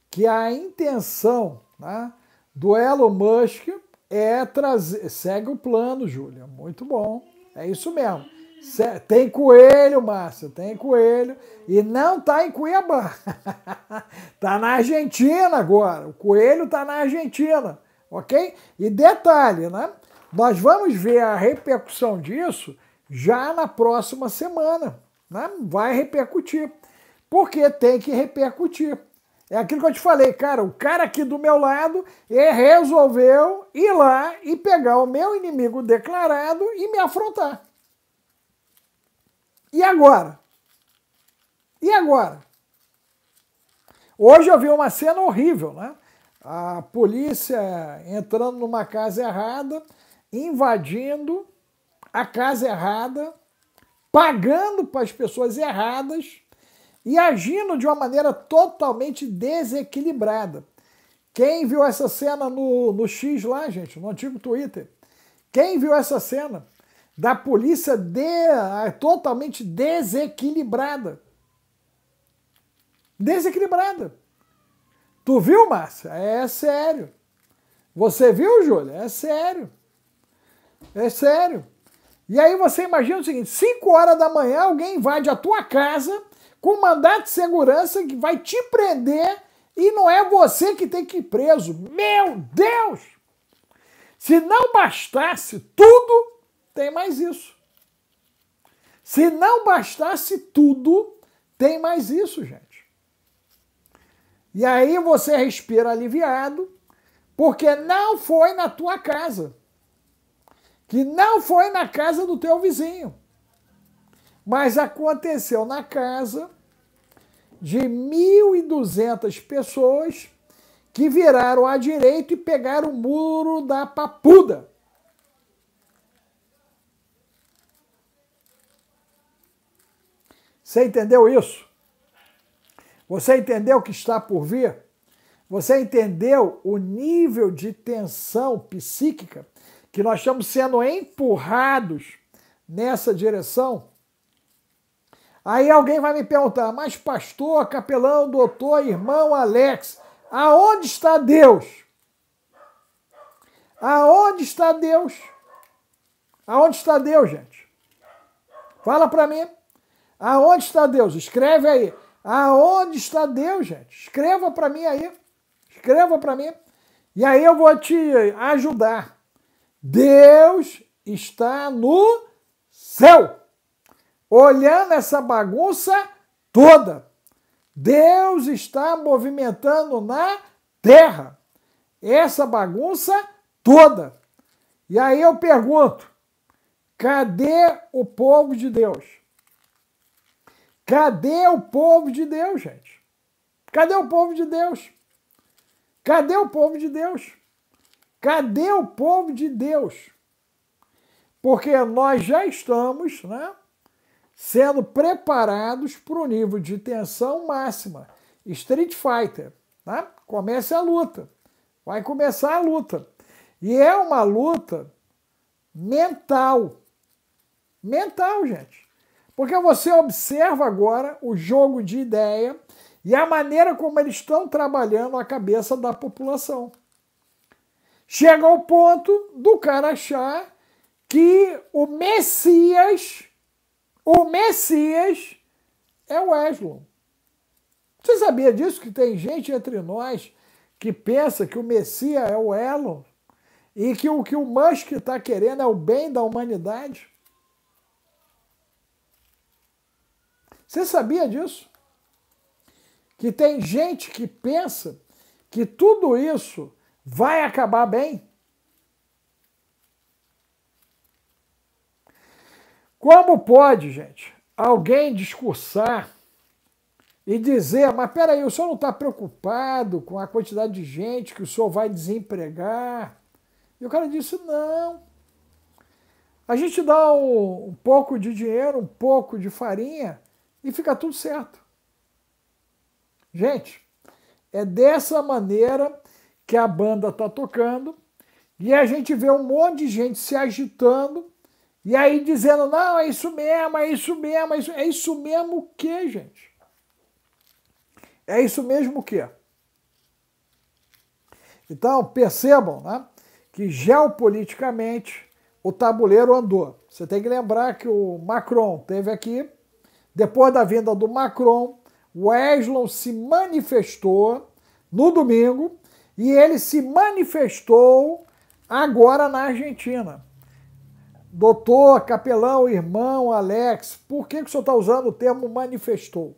[SPEAKER 1] que a intenção né, do Elon Musk é trazer. Segue o plano, Júlia. Muito bom. É isso mesmo. Tem coelho, Márcio, tem coelho. E não tá em Cuiabá. tá na Argentina agora. O coelho tá na Argentina ok? E detalhe, né? Nós vamos ver a repercussão disso já na próxima semana. Né? Vai repercutir. Porque tem que repercutir. É aquilo que eu te falei, cara. O cara aqui do meu lado resolveu ir lá e pegar o meu inimigo declarado e me afrontar. E agora? E agora? Hoje eu vi uma cena horrível, né? a polícia entrando numa casa errada, invadindo a casa errada, pagando para as pessoas erradas e agindo de uma maneira totalmente desequilibrada. Quem viu essa cena no, no X lá, gente, no antigo Twitter? Quem viu essa cena da polícia de, ah, totalmente desequilibrada? Desequilibrada. Tu viu, Márcia? É sério. Você viu, Júlia? É sério. É sério. E aí você imagina o seguinte: 5 horas da manhã alguém invade a tua casa com mandato de segurança que vai te prender e não é você que tem que ir preso. Meu Deus! Se não bastasse tudo, tem mais isso. Se não bastasse tudo, tem mais isso, gente. E aí você respira aliviado, porque não foi na tua casa, que não foi na casa do teu vizinho, mas aconteceu na casa de 1.200 pessoas que viraram à direita e pegaram o muro da Papuda. Você entendeu isso? Você entendeu o que está por vir? Você entendeu o nível de tensão psíquica que nós estamos sendo empurrados nessa direção? Aí alguém vai me perguntar, mas pastor, capelão, doutor, irmão Alex, aonde está Deus? Aonde está Deus? Aonde está Deus, gente? Fala para mim. Aonde está Deus? Escreve aí. Aonde está Deus, gente? Escreva para mim aí. Escreva para mim. E aí eu vou te ajudar. Deus está no céu, olhando essa bagunça toda. Deus está movimentando na terra essa bagunça toda. E aí eu pergunto: cadê o povo de Deus? Cadê o povo de Deus, gente? Cadê o povo de Deus? Cadê o povo de Deus? Cadê o povo de Deus? Porque nós já estamos né, sendo preparados para o nível de tensão máxima. Street Fighter. Né? Começa a luta. Vai começar a luta. E é uma luta mental. Mental, gente. Porque você observa agora o jogo de ideia e a maneira como eles estão trabalhando a cabeça da população. Chega ao ponto do cara achar que o Messias, o Messias é o Eslon. Você sabia disso? Que tem gente entre nós que pensa que o Messias é o Elon e que o que o Musk está querendo é o bem da humanidade? Você sabia disso? Que tem gente que pensa que tudo isso vai acabar bem? Como pode, gente, alguém discursar e dizer, mas peraí, o senhor não está preocupado com a quantidade de gente que o senhor vai desempregar? E o cara disse, não. A gente dá um, um pouco de dinheiro, um pouco de farinha, e fica tudo certo. Gente, é dessa maneira que a banda tá tocando e a gente vê um monte de gente se agitando e aí dizendo: não, é isso mesmo, é isso mesmo, é isso, é isso mesmo o que, gente? É isso mesmo o que? Então, percebam né, que geopoliticamente o tabuleiro andou. Você tem que lembrar que o Macron teve aqui depois da vinda do Macron, o Eslon se manifestou no domingo e ele se manifestou agora na Argentina. Doutor, capelão, irmão, Alex, por que, que o senhor está usando o termo manifestou?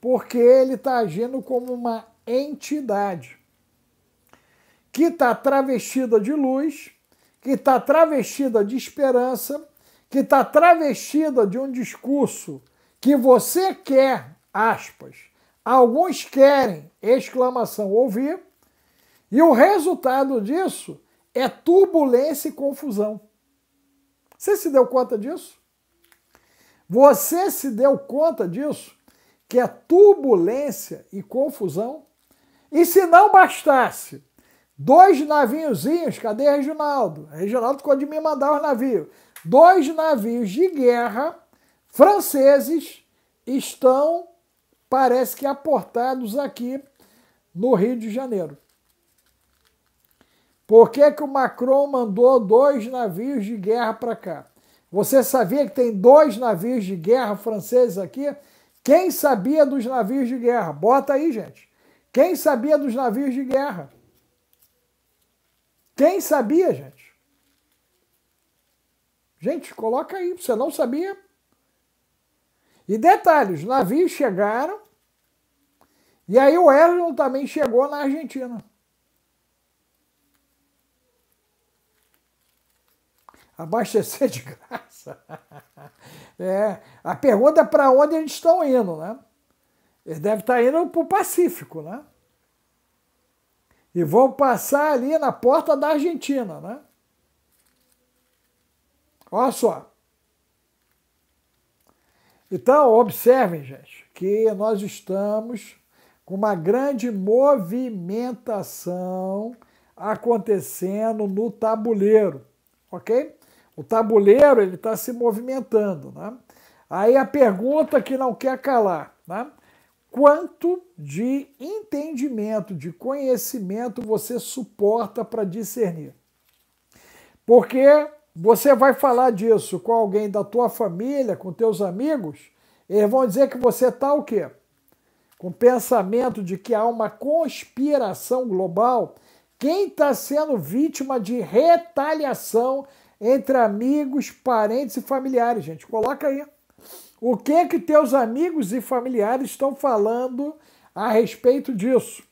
[SPEAKER 1] Porque ele está agindo como uma entidade que está travestida de luz, que está travestida de esperança que está travestida de um discurso que você quer, aspas, alguns querem, exclamação, ouvir, e o resultado disso é turbulência e confusão. Você se deu conta disso? Você se deu conta disso? Que é turbulência e confusão? E se não bastasse, dois naviozinhos, cadê Reginaldo? Reginaldo ficou de me mandar os navios dois navios de guerra franceses estão, parece que, aportados aqui no Rio de Janeiro. Por que, que o Macron mandou dois navios de guerra para cá? Você sabia que tem dois navios de guerra franceses aqui? Quem sabia dos navios de guerra? Bota aí, gente. Quem sabia dos navios de guerra? Quem sabia, gente? Gente, coloca aí, você não sabia? E detalhes, navios chegaram, e aí o Erlon também chegou na Argentina. Abastecer de graça. É, a pergunta é para onde eles estão indo, né? Eles devem estar tá indo para o Pacífico, né? E vão passar ali na porta da Argentina, né? Olha só. Então, observem, gente, que nós estamos com uma grande movimentação acontecendo no tabuleiro, ok? O tabuleiro ele está se movimentando, né? Aí a pergunta que não quer calar, né? Quanto de entendimento, de conhecimento você suporta para discernir? Porque você vai falar disso com alguém da tua família, com teus amigos, eles vão dizer que você está o quê? Com o pensamento de que há uma conspiração global. Quem está sendo vítima de retaliação entre amigos, parentes e familiares, gente? Coloca aí. O que que teus amigos e familiares estão falando a respeito disso?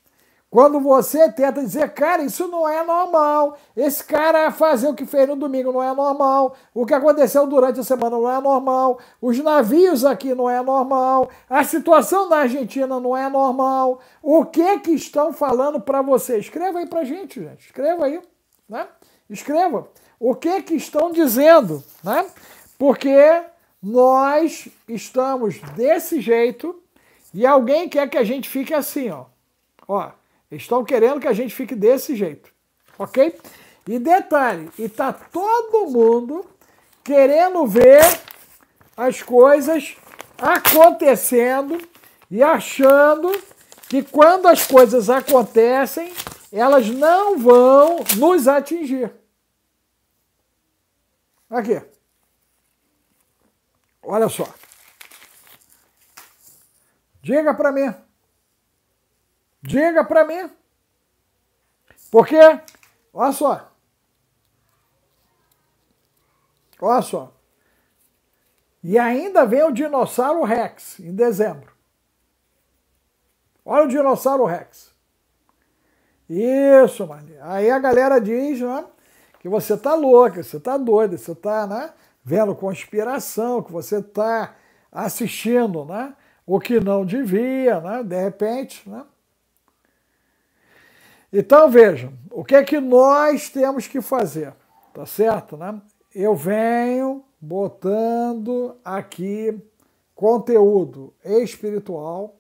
[SPEAKER 1] Quando você tenta dizer, cara, isso não é normal, esse cara fazer o que fez no domingo não é normal, o que aconteceu durante a semana não é normal, os navios aqui não é normal, a situação na Argentina não é normal, o que que estão falando para você? Escreva aí para gente, gente, escreva aí, né? Escreva o que que estão dizendo, né? Porque nós estamos desse jeito e alguém quer que a gente fique assim, ó, ó. Estão querendo que a gente fique desse jeito, ok? E detalhe, e tá todo mundo querendo ver as coisas acontecendo e achando que quando as coisas acontecem, elas não vão nos atingir. Aqui. Olha só. Diga para mim. Diga para mim. Porque, olha só. Olha só. E ainda vem o dinossauro Rex em dezembro. Olha o dinossauro Rex. Isso, mano. Aí a galera diz, né? Que você tá louca, você tá doida, você tá, né? Vendo conspiração, que você tá assistindo, né? O que não devia, né? De repente, né? Então vejam, o que é que nós temos que fazer, tá certo, né? Eu venho botando aqui conteúdo espiritual,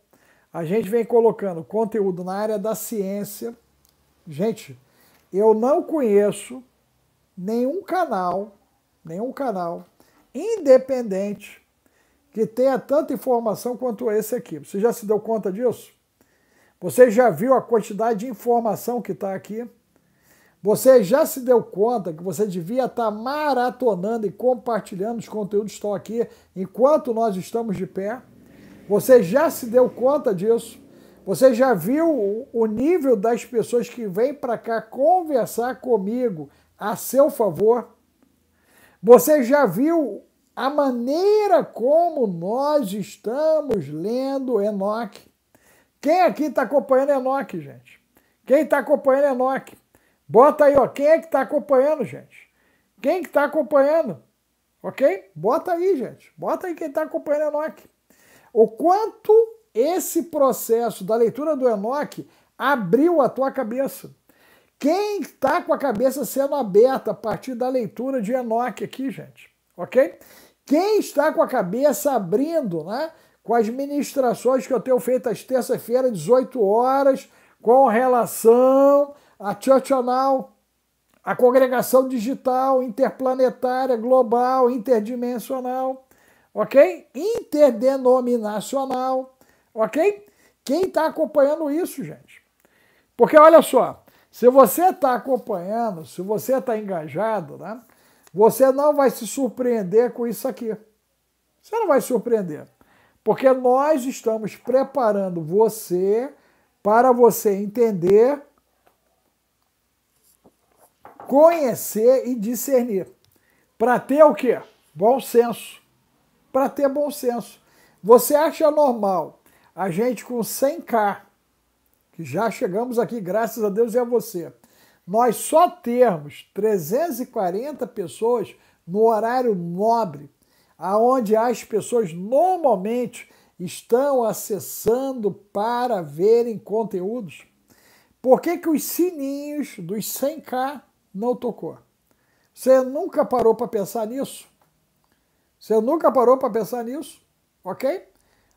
[SPEAKER 1] a gente vem colocando conteúdo na área da ciência. Gente, eu não conheço nenhum canal, nenhum canal independente que tenha tanta informação quanto esse aqui. Você já se deu conta disso? Você já viu a quantidade de informação que está aqui? Você já se deu conta que você devia estar tá maratonando e compartilhando os conteúdos que estão aqui enquanto nós estamos de pé? Você já se deu conta disso? Você já viu o nível das pessoas que vêm para cá conversar comigo a seu favor? Você já viu a maneira como nós estamos lendo Enoque? Quem aqui está acompanhando Enoque, gente? Quem está acompanhando Enoque? Bota aí, ó. Quem é que está acompanhando, gente? Quem que está acompanhando? Ok? Bota aí, gente. Bota aí quem está acompanhando Enoque. O quanto esse processo da leitura do Enoque abriu a tua cabeça. Quem está com a cabeça sendo aberta a partir da leitura de Enoque aqui, gente? Ok? Quem está com a cabeça abrindo, né? com as ministrações que eu tenho feito às terças-feiras, 18 horas, com relação à Church Now, à congregação digital, interplanetária, global, interdimensional, ok? Interdenominacional, ok? Quem está acompanhando isso, gente? Porque olha só, se você está acompanhando, se você está engajado, né? Você não vai se surpreender com isso aqui. Você não vai se surpreender. Porque nós estamos preparando você para você entender, conhecer e discernir. Para ter o quê? Bom senso. Para ter bom senso. Você acha normal a gente com 100k, que já chegamos aqui, graças a Deus e a você, nós só termos 340 pessoas no horário nobre aonde as pessoas normalmente estão acessando para verem conteúdos? Por que, que os sininhos dos 100k não tocou? Você nunca parou para pensar nisso? Você nunca parou para pensar nisso? Ok?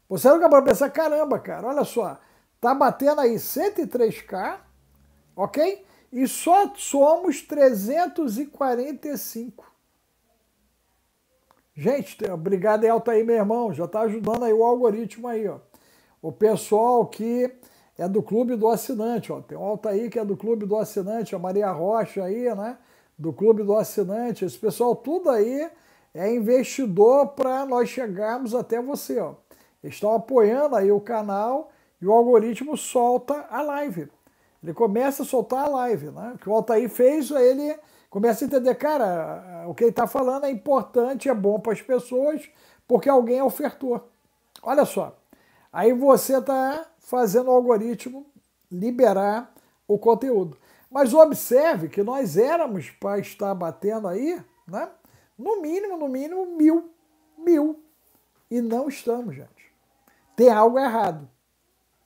[SPEAKER 1] Você nunca parou para pensar, caramba, cara, olha só, tá batendo aí 103k, ok? E só somos 345. Gente, obrigado aí, Altair, meu irmão. Já está ajudando aí o algoritmo aí, ó. O pessoal que é do Clube do Assinante, ó. Tem o Altair que é do Clube do Assinante, a Maria Rocha aí, né? Do Clube do Assinante. Esse pessoal tudo aí é investidor para nós chegarmos até você, ó. Estão apoiando aí o canal e o algoritmo solta a live. Ele começa a soltar a live, né? O que o Altair fez, ele Começa a entender, cara, o que ele está falando é importante, é bom para as pessoas, porque alguém é ofertou. Olha só, aí você está fazendo o algoritmo liberar o conteúdo. Mas observe que nós éramos para estar batendo aí, né? No mínimo, no mínimo, mil. Mil. E não estamos, gente. Tem algo errado.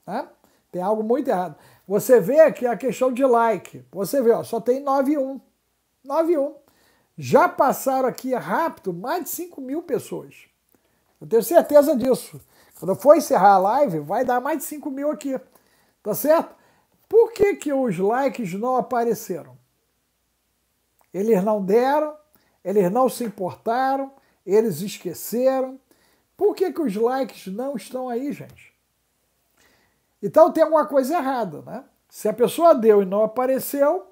[SPEAKER 1] Né? Tem algo muito errado. Você vê que a questão de like. Você vê, ó, só tem 1. 91. Já passaram aqui rápido mais de 5 mil pessoas. Eu tenho certeza disso. Quando eu for encerrar a live, vai dar mais de 5 mil aqui. Tá certo? Por que, que os likes não apareceram? Eles não deram, eles não se importaram, eles esqueceram. Por que, que os likes não estão aí, gente? Então tem alguma coisa errada, né? Se a pessoa deu e não apareceu,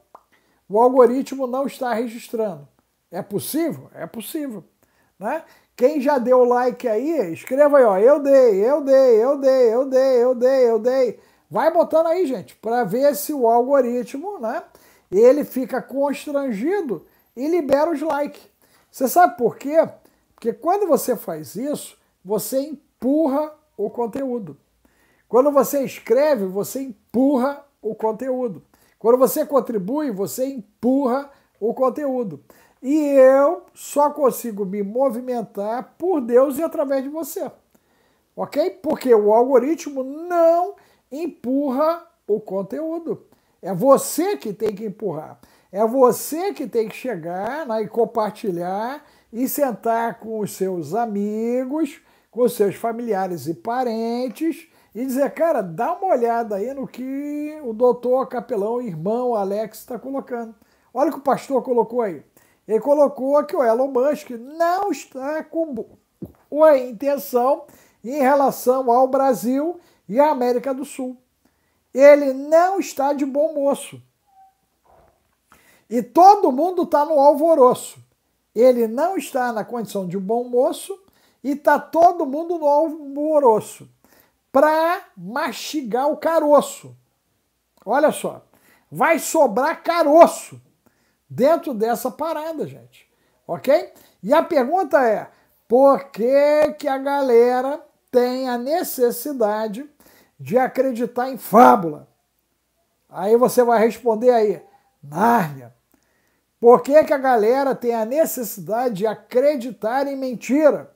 [SPEAKER 1] o algoritmo não está registrando. É possível? É possível. Né? Quem já deu like aí, escreva aí, ó, eu dei, eu dei, eu dei, eu dei, eu dei, eu dei. Vai botando aí, gente, para ver se o algoritmo, né, ele fica constrangido e libera os likes. Você sabe por quê? Porque quando você faz isso, você empurra o conteúdo. Quando você escreve, você empurra o conteúdo. Quando você contribui, você empurra o conteúdo. E eu só consigo me movimentar por Deus e através de você. Ok? Porque o algoritmo não empurra o conteúdo. É você que tem que empurrar. É você que tem que chegar né, e compartilhar e sentar com os seus amigos, com os seus familiares e parentes e dizer, cara, dá uma olhada aí no que o doutor capelão, irmão Alex, está colocando. Olha o que o pastor colocou aí. Ele colocou que o Elon Musk não está com boa intenção em relação ao Brasil e à América do Sul. Ele não está de bom moço. E todo mundo está no alvoroço. Ele não está na condição de bom moço e está todo mundo no alvoroço para mastigar o caroço. Olha só, vai sobrar caroço dentro dessa parada, gente. Ok? E a pergunta é: por que, que a galera tem a necessidade de acreditar em fábula? Aí você vai responder aí, Nárnia. Por que, que a galera tem a necessidade de acreditar em mentira?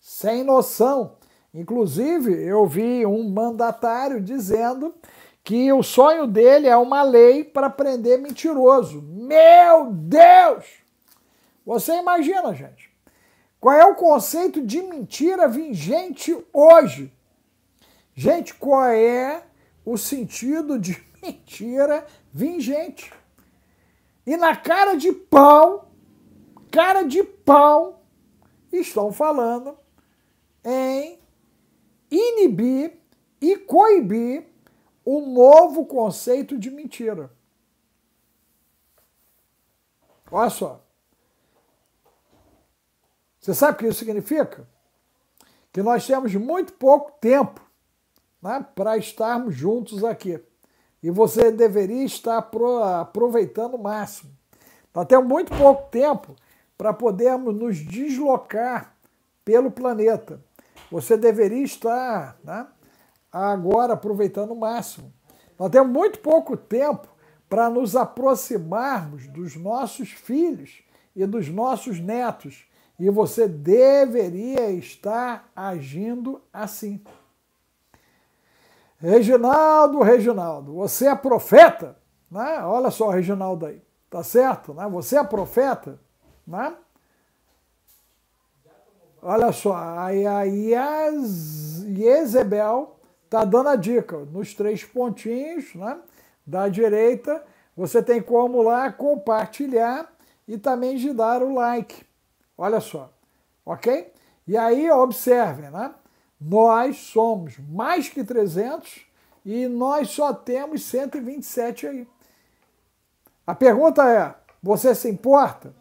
[SPEAKER 1] Sem noção Inclusive, eu vi um mandatário dizendo que o sonho dele é uma lei para prender mentiroso. Meu Deus! Você imagina, gente, qual é o conceito de mentira vingente hoje? Gente, qual é o sentido de mentira vingente? E na cara de pau, cara de pau, estão falando em inibir e coibir o novo conceito de mentira. Olha só. Você sabe o que isso significa? Que nós temos muito pouco tempo né, para estarmos juntos aqui. E você deveria estar aproveitando o máximo. Nós tá temos muito pouco tempo para podermos nos deslocar pelo planeta. Você deveria estar né, agora aproveitando o máximo. Nós temos muito pouco tempo para nos aproximarmos dos nossos filhos e dos nossos netos. E você deveria estar agindo assim. Reginaldo, Reginaldo, você é profeta, né? Olha só o Reginaldo aí, tá certo? Né? Você é profeta, né? Olha só, aí a Jezebel está dando a dica. Nos três pontinhos né, da direita, você tem como lá compartilhar e também de dar o like. Olha só, ok? E aí, observem, né? Nós somos mais que 300 e nós só temos 127 aí. A pergunta é: você se importa?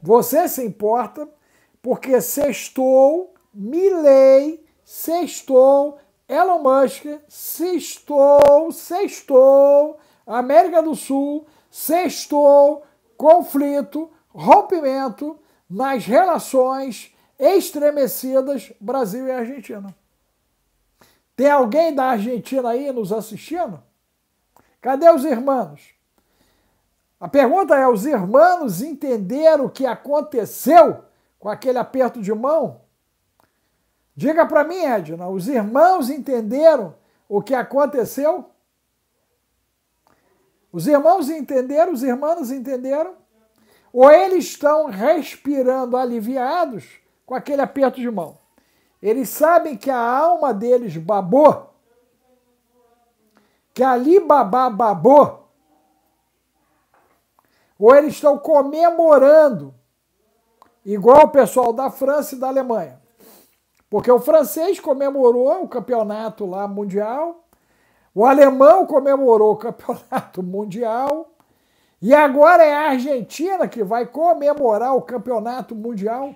[SPEAKER 1] Você se importa porque sextou, Milley, sextou, Elon Musk, sextou, sextou, América do Sul, sextou, conflito, rompimento nas relações estremecidas Brasil e Argentina. Tem alguém da Argentina aí nos assistindo? Cadê os irmãos? A pergunta é: os irmãos entenderam o que aconteceu com aquele aperto de mão? Diga para mim, Edna, os irmãos entenderam o que aconteceu? Os irmãos entenderam, os irmãos entenderam? Ou eles estão respirando aliviados com aquele aperto de mão? Eles sabem que a alma deles babou, que ali babá babou, ou eles estão comemorando igual o pessoal da França e da Alemanha. Porque o francês comemorou o campeonato lá mundial, o alemão comemorou o campeonato mundial, e agora é a Argentina que vai comemorar o campeonato mundial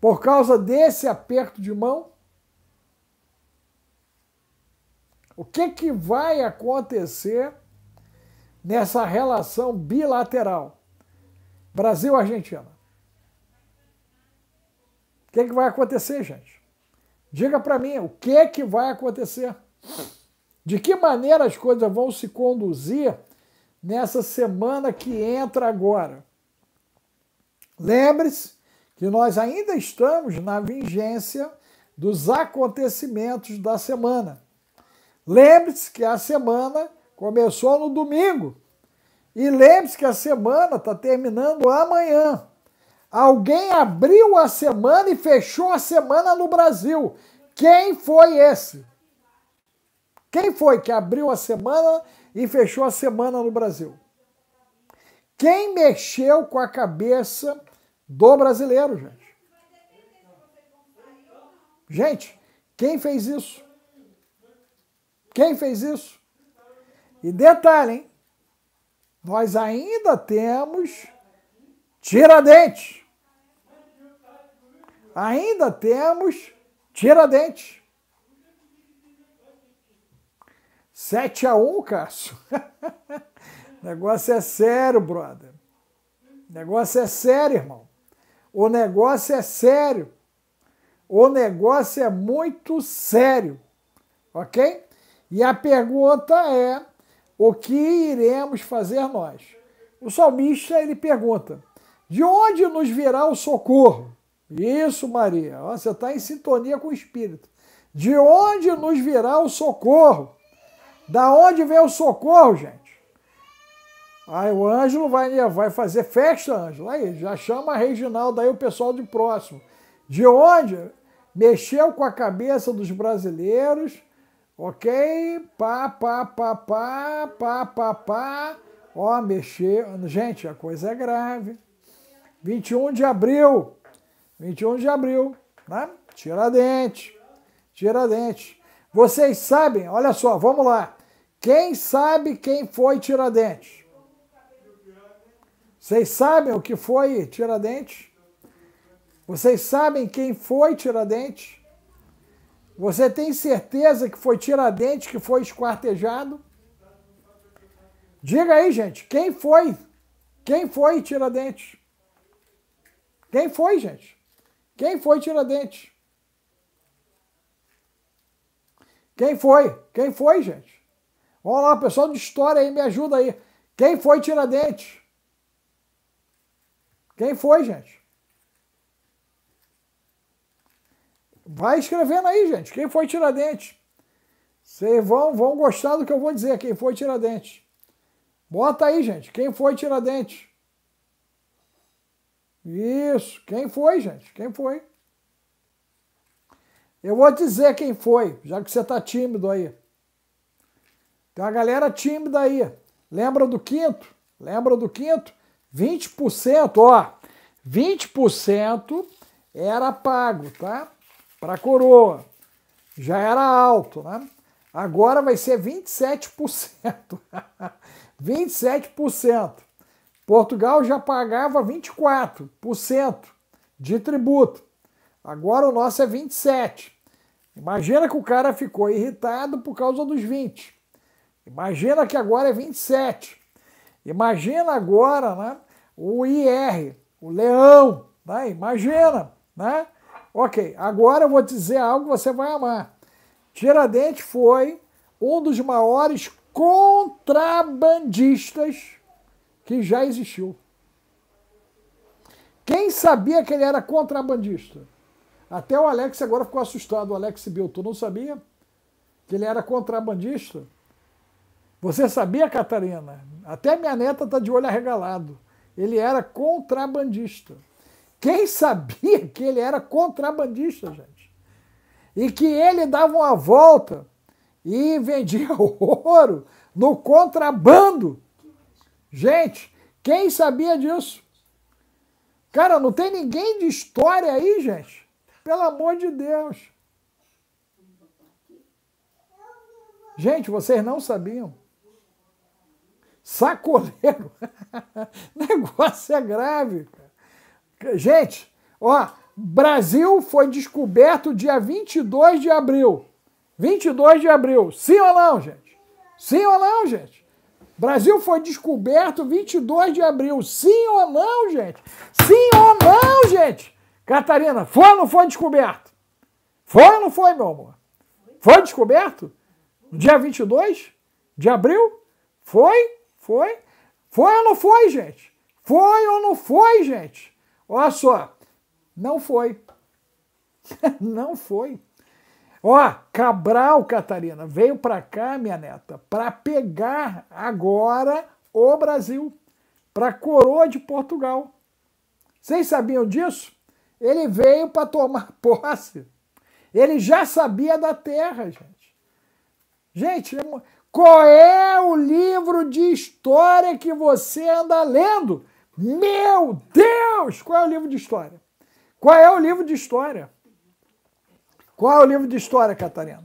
[SPEAKER 1] por causa desse aperto de mão. O que, que vai acontecer nessa relação bilateral Brasil-Argentina? O que, é que vai acontecer, gente? Diga para mim, o que é que vai acontecer? De que maneira as coisas vão se conduzir nessa semana que entra agora? Lembre-se que nós ainda estamos na vigência dos acontecimentos da semana. Lembre-se que a semana começou no domingo. E lembre-se que a semana está terminando amanhã. Alguém abriu a semana e fechou a semana no Brasil. Quem foi esse? Quem foi que abriu a semana e fechou a semana no Brasil? Quem mexeu com a cabeça do brasileiro, gente? Gente, quem fez isso? Quem fez isso? E detalhe, hein? Nós ainda temos Tiradentes ainda temos Tiradentes. 7 a 1, Cássio. o negócio é sério, brother. O negócio é sério, irmão. O negócio é sério. O negócio é muito sério. OK? E a pergunta é: o que iremos fazer nós? O salmista ele pergunta: de onde nos virá o socorro? Isso, Maria. Você está em sintonia com o Espírito. De onde nos virá o socorro? Da onde vem o socorro, gente? Aí o Ângelo vai, vai fazer festa, Ângelo. Aí já chama a Reginaldo, aí o pessoal de próximo. De onde? Mexeu com a cabeça dos brasileiros, ok? Pá, pá, pá, pá, pá, pá, pá. Ó, mexeu. Gente, a coisa é grave. 21 de abril 21 de abril, né? Tiradentes. Tiradentes. Vocês sabem, olha só, vamos lá. Quem sabe quem foi Tiradentes? Vocês sabem o que foi Tiradentes? Vocês sabem quem foi Tiradentes? Você tem certeza que foi Tiradentes que foi esquartejado? Diga aí, gente, quem foi? Quem foi Tiradentes? Quem foi, gente? Quem foi Tiradentes? Quem foi? Quem foi, gente? Olha lá, pessoal de história aí, me ajuda aí. Quem foi Tiradentes? Quem foi, gente? Vai escrevendo aí, gente. Quem foi Tiradentes? Vocês vão, vão gostar do que eu vou dizer. Quem foi Tiradentes? Bota aí, gente. Quem foi Tiradentes? Isso. Quem foi, gente? Quem foi? Eu vou dizer quem foi, já que você tá tímido aí. Tem uma galera tímida aí. Lembra do quinto? Lembra do quinto? 20%, ó. 20% era pago, tá? Para coroa. Já era alto, né? Agora vai ser 27%. 27%. Portugal já pagava 24% de tributo. Agora o nosso é 27. Imagina que o cara ficou irritado por causa dos 20. Imagina que agora é 27. Imagina agora, né, o IR, o leão, né? Imagina, né? OK, agora eu vou dizer algo que você vai amar. Tiradentes foi um dos maiores contrabandistas que já existiu. Quem sabia que ele era contrabandista? Até o Alex agora ficou assustado. O Alex Bilton não sabia que ele era contrabandista. Você sabia, Catarina? Até minha neta está de olho arregalado. Ele era contrabandista. Quem sabia que ele era contrabandista, gente? E que ele dava uma volta e vendia ouro no contrabando Gente, quem sabia disso? Cara, não tem ninguém de história aí, gente? Pelo amor de Deus. Gente, vocês não sabiam. Sacoleiro. Negócio é grave. Cara. Gente, ó, Brasil foi descoberto dia 22 de abril. 22 de abril. Sim ou não, gente? Sim ou não, gente? Brasil foi descoberto 22 de abril. Sim ou não, gente? Sim ou não, gente? Catarina, foi ou não foi descoberto? Foi ou não foi, meu amor? Foi descoberto? Dia 22 de abril? Foi? Foi? Foi ou não foi, gente? Foi ou não foi, gente? Olha só. Não foi. não foi. Ó, Cabral, Catarina, veio para cá, minha neta, para pegar agora o Brasil, para a coroa de Portugal. Vocês sabiam disso? Ele veio para tomar posse. Ele já sabia da terra, gente. Gente, é qual é o livro de história que você anda lendo? Meu Deus! Qual é o livro de história? Qual é o livro de história? Qual é o livro de história, Catarina?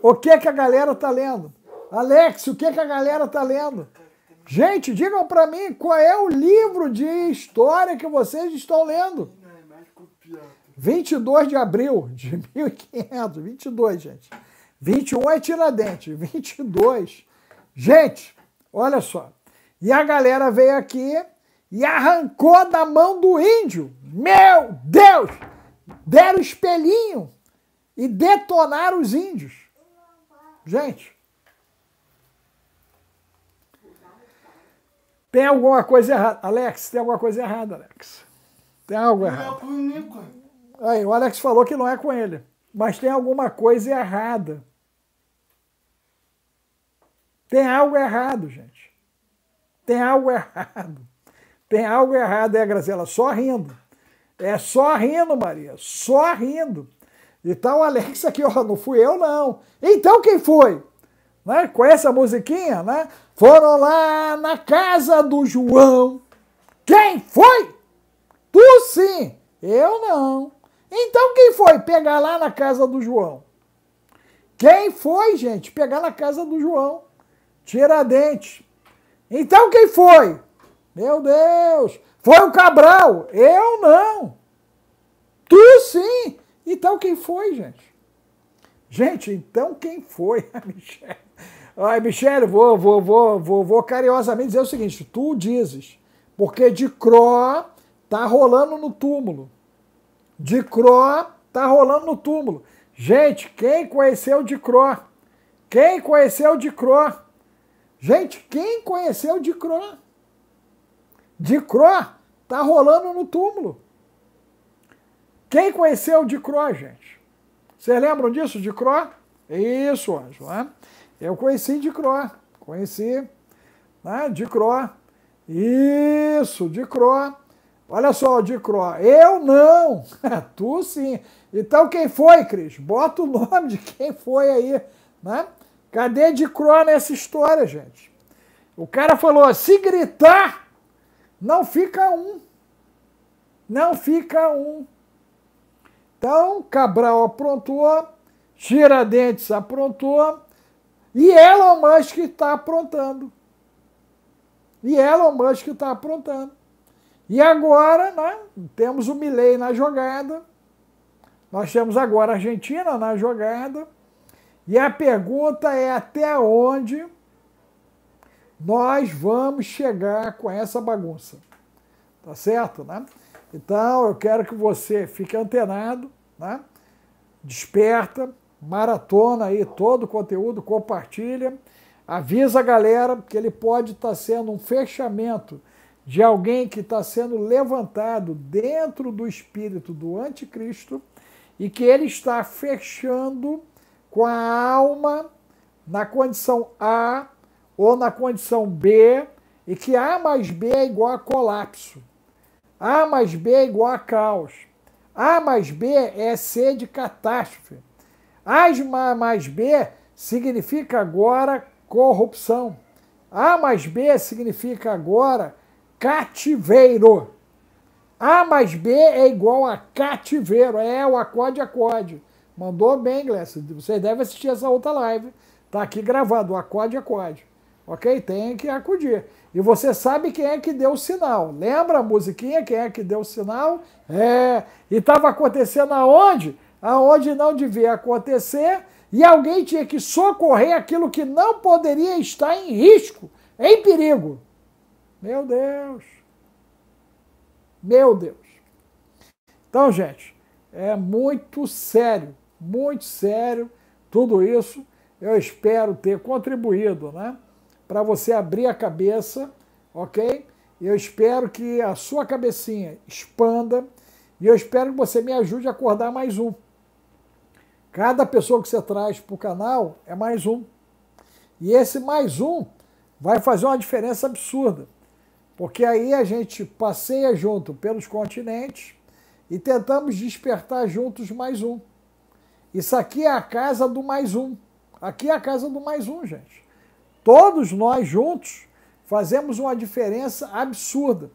[SPEAKER 1] O que é que a galera está lendo? Alex, o que é que a galera está lendo? Gente, digam para mim qual é o livro de história que vocês estão lendo. 22 de abril de 1500, 22, gente. 21 é Tiradentes, 22. Gente, olha só. E a galera veio aqui e arrancou da mão do índio. Meu Deus! Deram espelhinho e detonar os índios. Gente, tem alguma coisa errada. Alex, tem alguma coisa errada, Alex. Tem algo errado. Aí, o Alex falou que não é com ele. Mas tem alguma coisa errada. Tem algo errado, gente. Tem algo errado. Tem algo errado, é, Graziela? Só rindo. É só rindo, Maria. Só rindo. Então, Alex aqui, ó, não fui eu não. Então quem foi? Né? Com essa musiquinha, né? Foram lá na casa do João. Quem foi? Tu sim, eu não. Então quem foi pegar lá na casa do João? Quem foi, gente, pegar na casa do João? Tiradentes. Então quem foi? Meu Deus! Foi o Cabral? Eu não! Tu sim! Então quem foi, gente? Gente, então quem foi a Michelle? Ai, Michelle, vou, vou, vou, vou, vou carinhosamente dizer o seguinte: tu dizes, porque de Croa tá rolando no túmulo. De Croa tá rolando no túmulo. Gente, quem conheceu de Croa? Quem conheceu de Croa? Gente, quem conheceu de Croa? De Croa tá rolando no túmulo. Quem conheceu de Croix, gente? Vocês lembram disso, de Croix? Isso, Anjo. Né? Eu conheci de Croix. Conheci. Né? De Croix. Isso, de Croix. Olha só, de Croix. Eu não. tu sim. Então quem foi, Cris? Bota o nome de quem foi aí. Né? Cadê de Croix nessa história, gente? O cara falou: se gritar, não fica um. Não fica um. Então, Cabral aprontou, Tiradentes aprontou, e Elon Musk está aprontando. E Elon Musk está aprontando. E agora, né, temos o Milley na jogada, nós temos agora a Argentina na jogada, e a pergunta é até onde nós vamos chegar com essa bagunça. Tá certo, né? Então, eu quero que você fique antenado, né? desperta, maratona aí todo o conteúdo, compartilha, avisa a galera que ele pode estar tá sendo um fechamento de alguém que está sendo levantado dentro do espírito do anticristo e que ele está fechando com a alma na condição A ou na condição B e que A mais B é igual a colapso. A mais B é igual a caos. A mais B é C de catástrofe. A mais B significa agora corrupção. A mais B significa agora cativeiro. A mais B é igual a cativeiro. É o acorde acorde. Mandou bem, Glécio. Você deve assistir essa outra live. Está aqui gravado, o acorde acorde ok? Tem que acudir. E você sabe quem é que deu o sinal. Lembra a musiquinha? Quem é que deu o sinal? É. E estava acontecendo aonde? Aonde não devia acontecer. E alguém tinha que socorrer aquilo que não poderia estar em risco, em perigo. Meu Deus. Meu Deus. Então, gente, é muito sério, muito sério tudo isso. Eu espero ter contribuído, né? para você abrir a cabeça, ok? Eu espero que a sua cabecinha expanda e eu espero que você me ajude a acordar mais um. Cada pessoa que você traz para o canal é mais um. E esse mais um vai fazer uma diferença absurda, porque aí a gente passeia junto pelos continentes e tentamos despertar juntos mais um. Isso aqui é a casa do mais um. Aqui é a casa do mais um, gente. Todos nós juntos fazemos uma diferença absurda.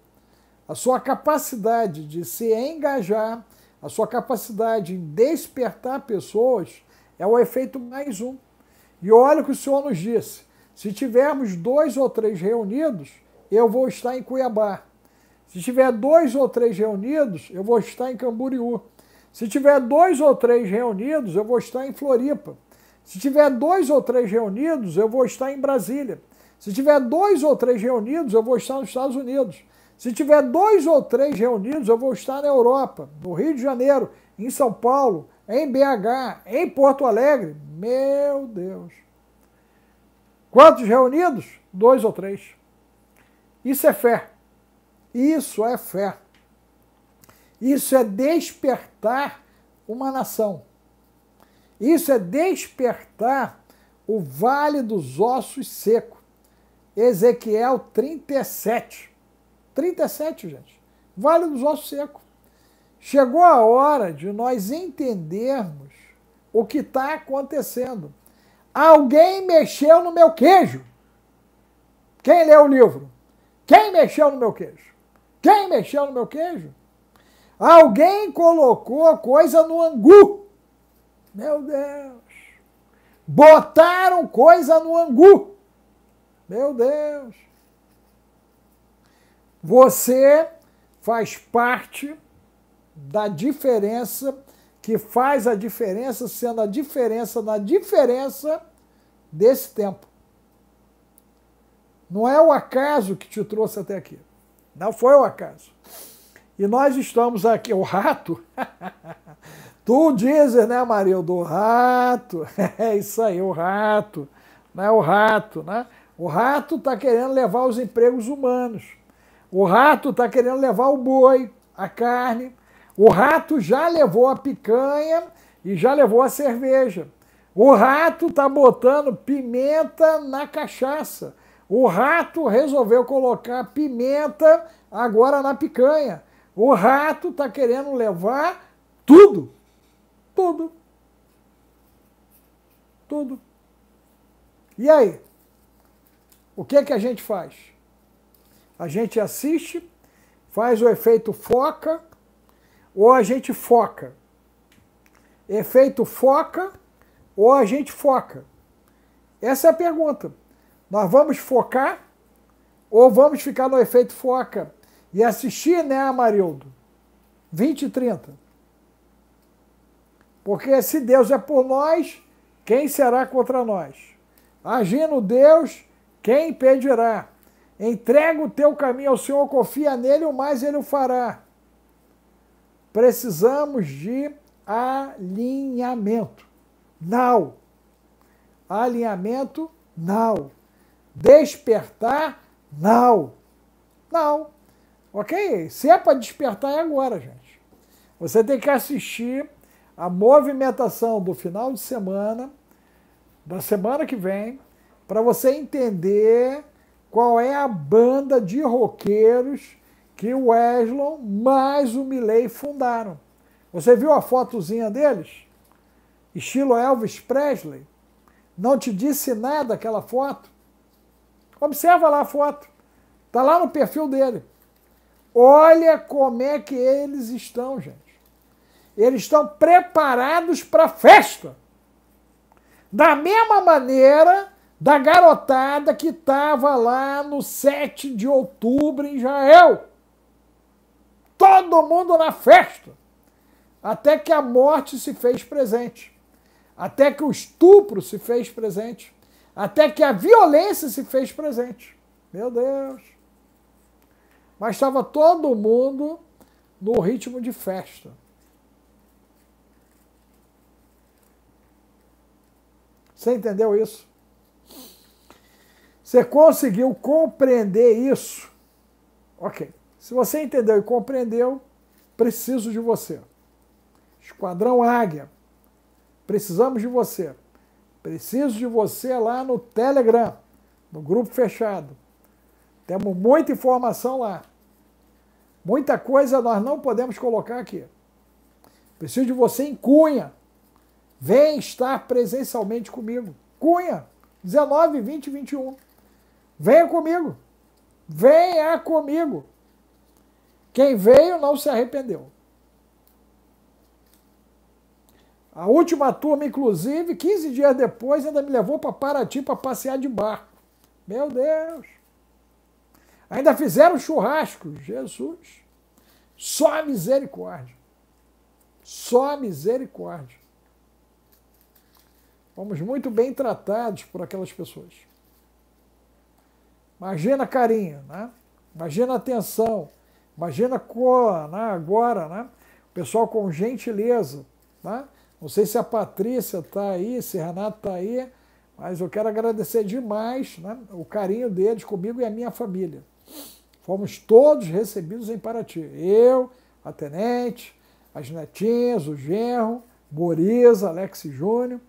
[SPEAKER 1] A sua capacidade de se engajar, a sua capacidade em despertar pessoas é o efeito mais um. E olha o que o senhor nos disse: se tivermos dois ou três reunidos, eu vou estar em Cuiabá. Se tiver dois ou três reunidos, eu vou estar em Camboriú. Se tiver dois ou três reunidos, eu vou estar em Floripa. Se tiver dois ou três reunidos, eu vou estar em Brasília. Se tiver dois ou três reunidos, eu vou estar nos Estados Unidos. Se tiver dois ou três reunidos, eu vou estar na Europa, no Rio de Janeiro, em São Paulo, em BH, em Porto Alegre. Meu Deus! Quantos reunidos? Dois ou três. Isso é fé. Isso é fé. Isso é despertar uma nação. Isso é despertar o vale dos ossos seco. Ezequiel 37. 37, gente. Vale dos ossos seco. Chegou a hora de nós entendermos o que está acontecendo. Alguém mexeu no meu queijo. Quem leu o livro? Quem mexeu no meu queijo? Quem mexeu no meu queijo? Alguém colocou coisa no angu. Meu Deus! Botaram coisa no angu! Meu Deus! Você faz parte da diferença que faz a diferença, sendo a diferença na diferença desse tempo. Não é o acaso que te trouxe até aqui. Não foi o acaso. E nós estamos aqui, o rato. Tu dizes, né, Maria, do rato. É isso aí, o rato. Né, o rato, né? O rato está querendo levar os empregos humanos. O rato está querendo levar o boi, a carne. O rato já levou a picanha e já levou a cerveja. O rato está botando pimenta na cachaça. O rato resolveu colocar pimenta agora na picanha. O rato está querendo levar tudo. Tudo. Tudo. E aí? O que é que a gente faz? A gente assiste, faz o efeito foca, ou a gente foca. Efeito foca, ou a gente foca. Essa é a pergunta. Nós vamos focar ou vamos ficar no efeito foca e assistir, né, Amarildo? 20 e 30. Porque se Deus é por nós, quem será contra nós? Agindo Deus, quem impedirá? Entrega o teu caminho ao Senhor, confia nele, o mais ele o fará. Precisamos de alinhamento. Não. Alinhamento, não. Despertar, não. Não. Ok? Se é para despertar, é agora, gente. Você tem que assistir a movimentação do final de semana, da semana que vem, para você entender qual é a banda de roqueiros que o Weslon mais o Milley fundaram. Você viu a fotozinha deles? Estilo Elvis Presley? Não te disse nada aquela foto? Observa lá a foto. Está lá no perfil dele. Olha como é que eles estão, gente. Eles estão preparados para a festa. Da mesma maneira da garotada que estava lá no 7 de outubro em Israel. Todo mundo na festa. Até que a morte se fez presente. Até que o estupro se fez presente. Até que a violência se fez presente. Meu Deus! Mas estava todo mundo no ritmo de festa. Você entendeu isso? Você conseguiu compreender isso? Ok. Se você entendeu e compreendeu, preciso de você. Esquadrão Águia, precisamos de você. Preciso de você lá no Telegram, no grupo fechado. Temos muita informação lá. Muita coisa nós não podemos colocar aqui. Preciso de você em Cunha. Vem estar presencialmente comigo. Cunha, 19, 20, 21. Venha comigo. Venha comigo. Quem veio não se arrependeu. A última turma, inclusive, 15 dias depois, ainda me levou para Paraty para passear de barco. Meu Deus! Ainda fizeram churrasco, Jesus. Só a misericórdia. Só a misericórdia. Fomos muito bem tratados por aquelas pessoas. Imagina carinho, né? Imagina atenção, imagina cor, né? agora, né? O pessoal com gentileza, né? Não sei se a Patrícia está aí, se Renato está aí, mas eu quero agradecer demais né, o carinho deles comigo e a minha família. Fomos todos recebidos em Paraty. Eu, a Tenente, as netinhas, o Genro, Boriza, Alex Júnior.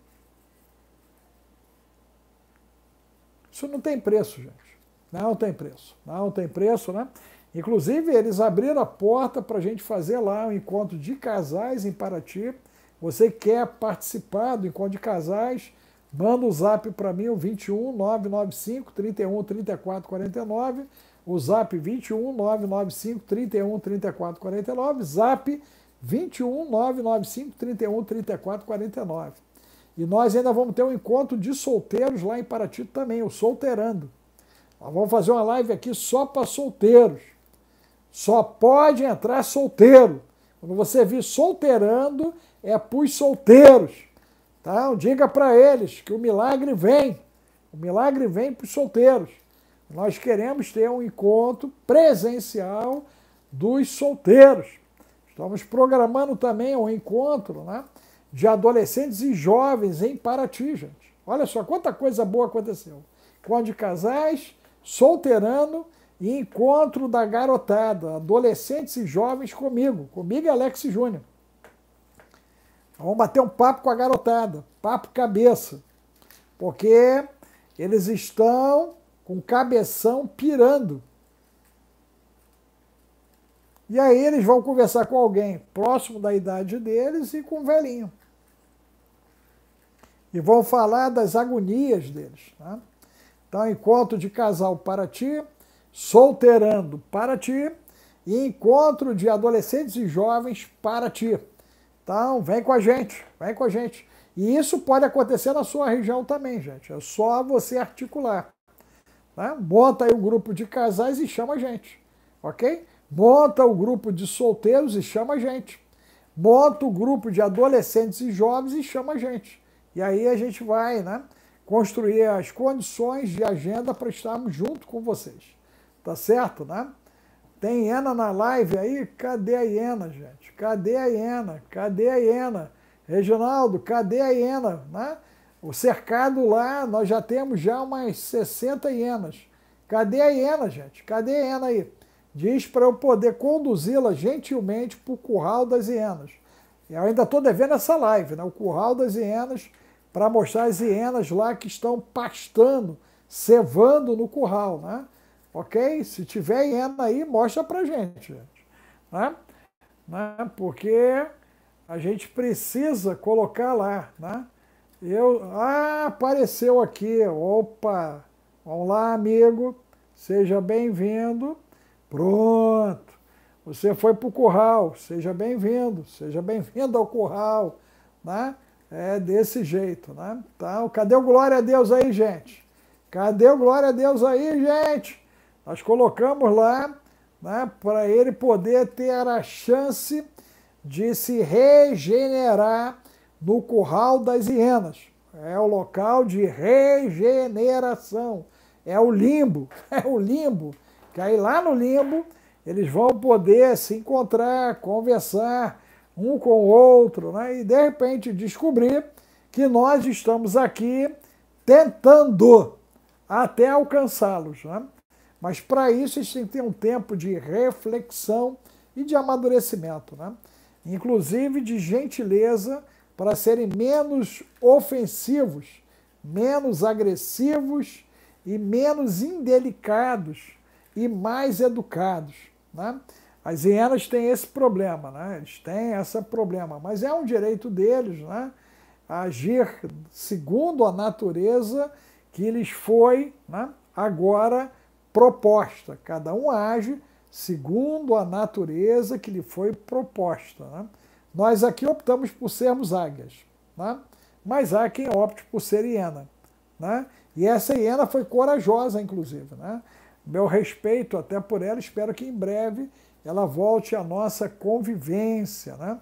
[SPEAKER 1] Isso não tem preço, gente. Não tem preço. Não tem preço, né? Inclusive, eles abriram a porta para a gente fazer lá um encontro de casais em Paraty. Você quer participar do encontro de casais? Manda o um zap para mim, o 21 995 31 34 49. O zap 21 995 31 34 49. Zap 21 995 31 34 49. E nós ainda vamos ter um encontro de solteiros lá em Paraty também, o Solteirando. Nós vamos fazer uma live aqui só para solteiros. Só pode entrar solteiro. Quando você vir solteirando, é para os solteiros. Tá? Diga para eles que o milagre vem. O milagre vem para os solteiros. Nós queremos ter um encontro presencial dos solteiros. Estamos programando também um encontro, né? de adolescentes e jovens em Paraty, gente. Olha só quanta coisa boa aconteceu. quando de casais, solteirando e encontro da garotada, adolescentes e jovens comigo, comigo e Alex Júnior. Vamos bater um papo com a garotada, papo cabeça, porque eles estão com cabeção pirando. E aí eles vão conversar com alguém próximo da idade deles e com um velhinho e vão falar das agonias deles. Tá? Então, encontro de casal para ti, solteirando para ti, e encontro de adolescentes e jovens para ti. Então, vem com a gente, vem com a gente. E isso pode acontecer na sua região também, gente. É só você articular. bota né? Monta aí o um grupo de casais e chama a gente, ok? Monta o um grupo de solteiros e chama a gente. bota o grupo de adolescentes e jovens e chama a gente. E aí a gente vai né, construir as condições de agenda para estarmos junto com vocês. Tá certo, né? Tem Iena na live aí? Cadê a Iena, gente? Cadê a Iena? Cadê a Iena? Reginaldo, cadê a Iena? Né? O cercado lá, nós já temos já umas 60 hienas. Cadê a hiena, gente? Cadê a hiena aí? Diz para eu poder conduzi-la gentilmente para o curral das hienas. Eu ainda estou devendo essa live, né? O curral das hienas para mostrar as hienas lá que estão pastando, cevando no curral, né? Ok? Se tiver hiena aí, mostra para gente, né? né? Porque a gente precisa colocar lá, né? Eu, ah, apareceu aqui, opa, vamos lá, amigo, seja bem-vindo, pronto. Você foi para o curral, seja bem-vindo, seja bem-vindo ao curral, né? é desse jeito, né? Tá? Cadê o glória a Deus aí, gente? Cadê o glória a Deus aí, gente? Nós colocamos lá né, para ele poder ter a chance de se regenerar no curral das hienas. É o local de regeneração. É o limbo, é o limbo. Que aí lá no limbo eles vão poder se encontrar, conversar, um com o outro, né? e de repente descobrir que nós estamos aqui tentando até alcançá-los. Né? Mas para isso a gente tem que ter um tempo de reflexão e de amadurecimento, né? inclusive de gentileza para serem menos ofensivos, menos agressivos e menos indelicados e mais educados. Né? As hienas têm esse problema, né? eles têm esse problema, mas é um direito deles né? agir segundo a natureza que lhes foi né? agora proposta. Cada um age segundo a natureza que lhe foi proposta. Né? Nós aqui optamos por sermos águias, né? mas há quem opte por ser hiena. Né? E essa hiena foi corajosa, inclusive. Né? Meu respeito até por ela, espero que em breve ela volte à nossa convivência. Né?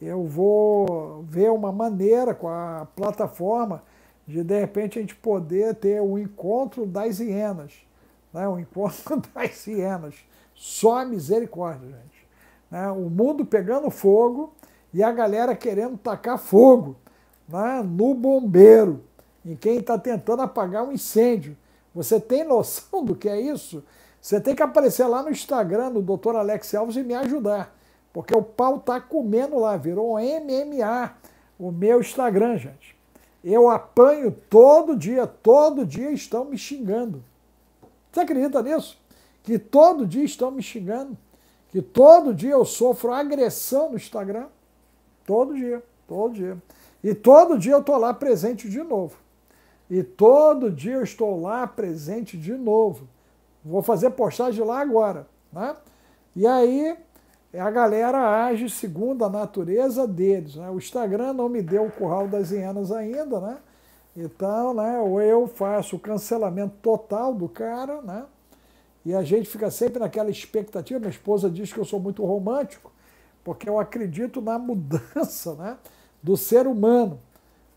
[SPEAKER 1] Eu vou ver uma maneira com a plataforma de, de repente, a gente poder ter o um encontro das hienas. Né? O encontro das hienas. Só a misericórdia, gente. Né? O mundo pegando fogo e a galera querendo tacar fogo né? no bombeiro, em quem está tentando apagar um incêndio. Você tem noção do que é isso? Você tem que aparecer lá no Instagram do Dr. Alex Alves e me ajudar, porque o pau tá comendo lá, virou MMA, o meu Instagram, gente. Eu apanho todo dia, todo dia estão me xingando. Você acredita nisso? Que todo dia estão me xingando, que todo dia eu sofro agressão no Instagram. Todo dia, todo dia. E todo dia eu estou lá presente de novo. E todo dia eu estou lá presente de novo. Vou fazer postagem lá agora. Né? E aí a galera age segundo a natureza deles. Né? O Instagram não me deu o curral das hienas ainda, né? Então, né, ou eu faço o cancelamento total do cara, né? E a gente fica sempre naquela expectativa. Minha esposa diz que eu sou muito romântico, porque eu acredito na mudança né, do ser humano.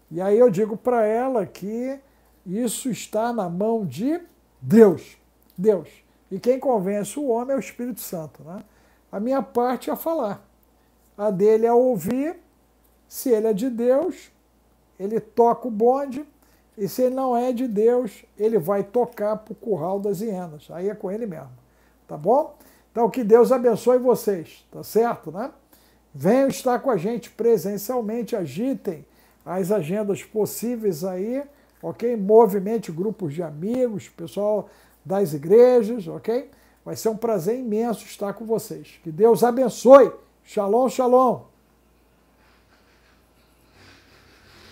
[SPEAKER 1] E aí eu digo para ela que isso está na mão de Deus. Deus. E quem convence o homem é o Espírito Santo. Né? A minha parte é falar. A dele é ouvir. Se ele é de Deus, ele toca o bonde. E se ele não é de Deus, ele vai tocar para o curral das hienas. Aí é com ele mesmo. Tá bom? Então que Deus abençoe vocês. Tá certo, né? Venham estar com a gente presencialmente. Agitem as agendas possíveis aí. Ok? Movimente grupos de amigos, pessoal das igrejas, ok? Vai ser um prazer imenso estar com vocês. Que Deus abençoe. Shalom, shalom.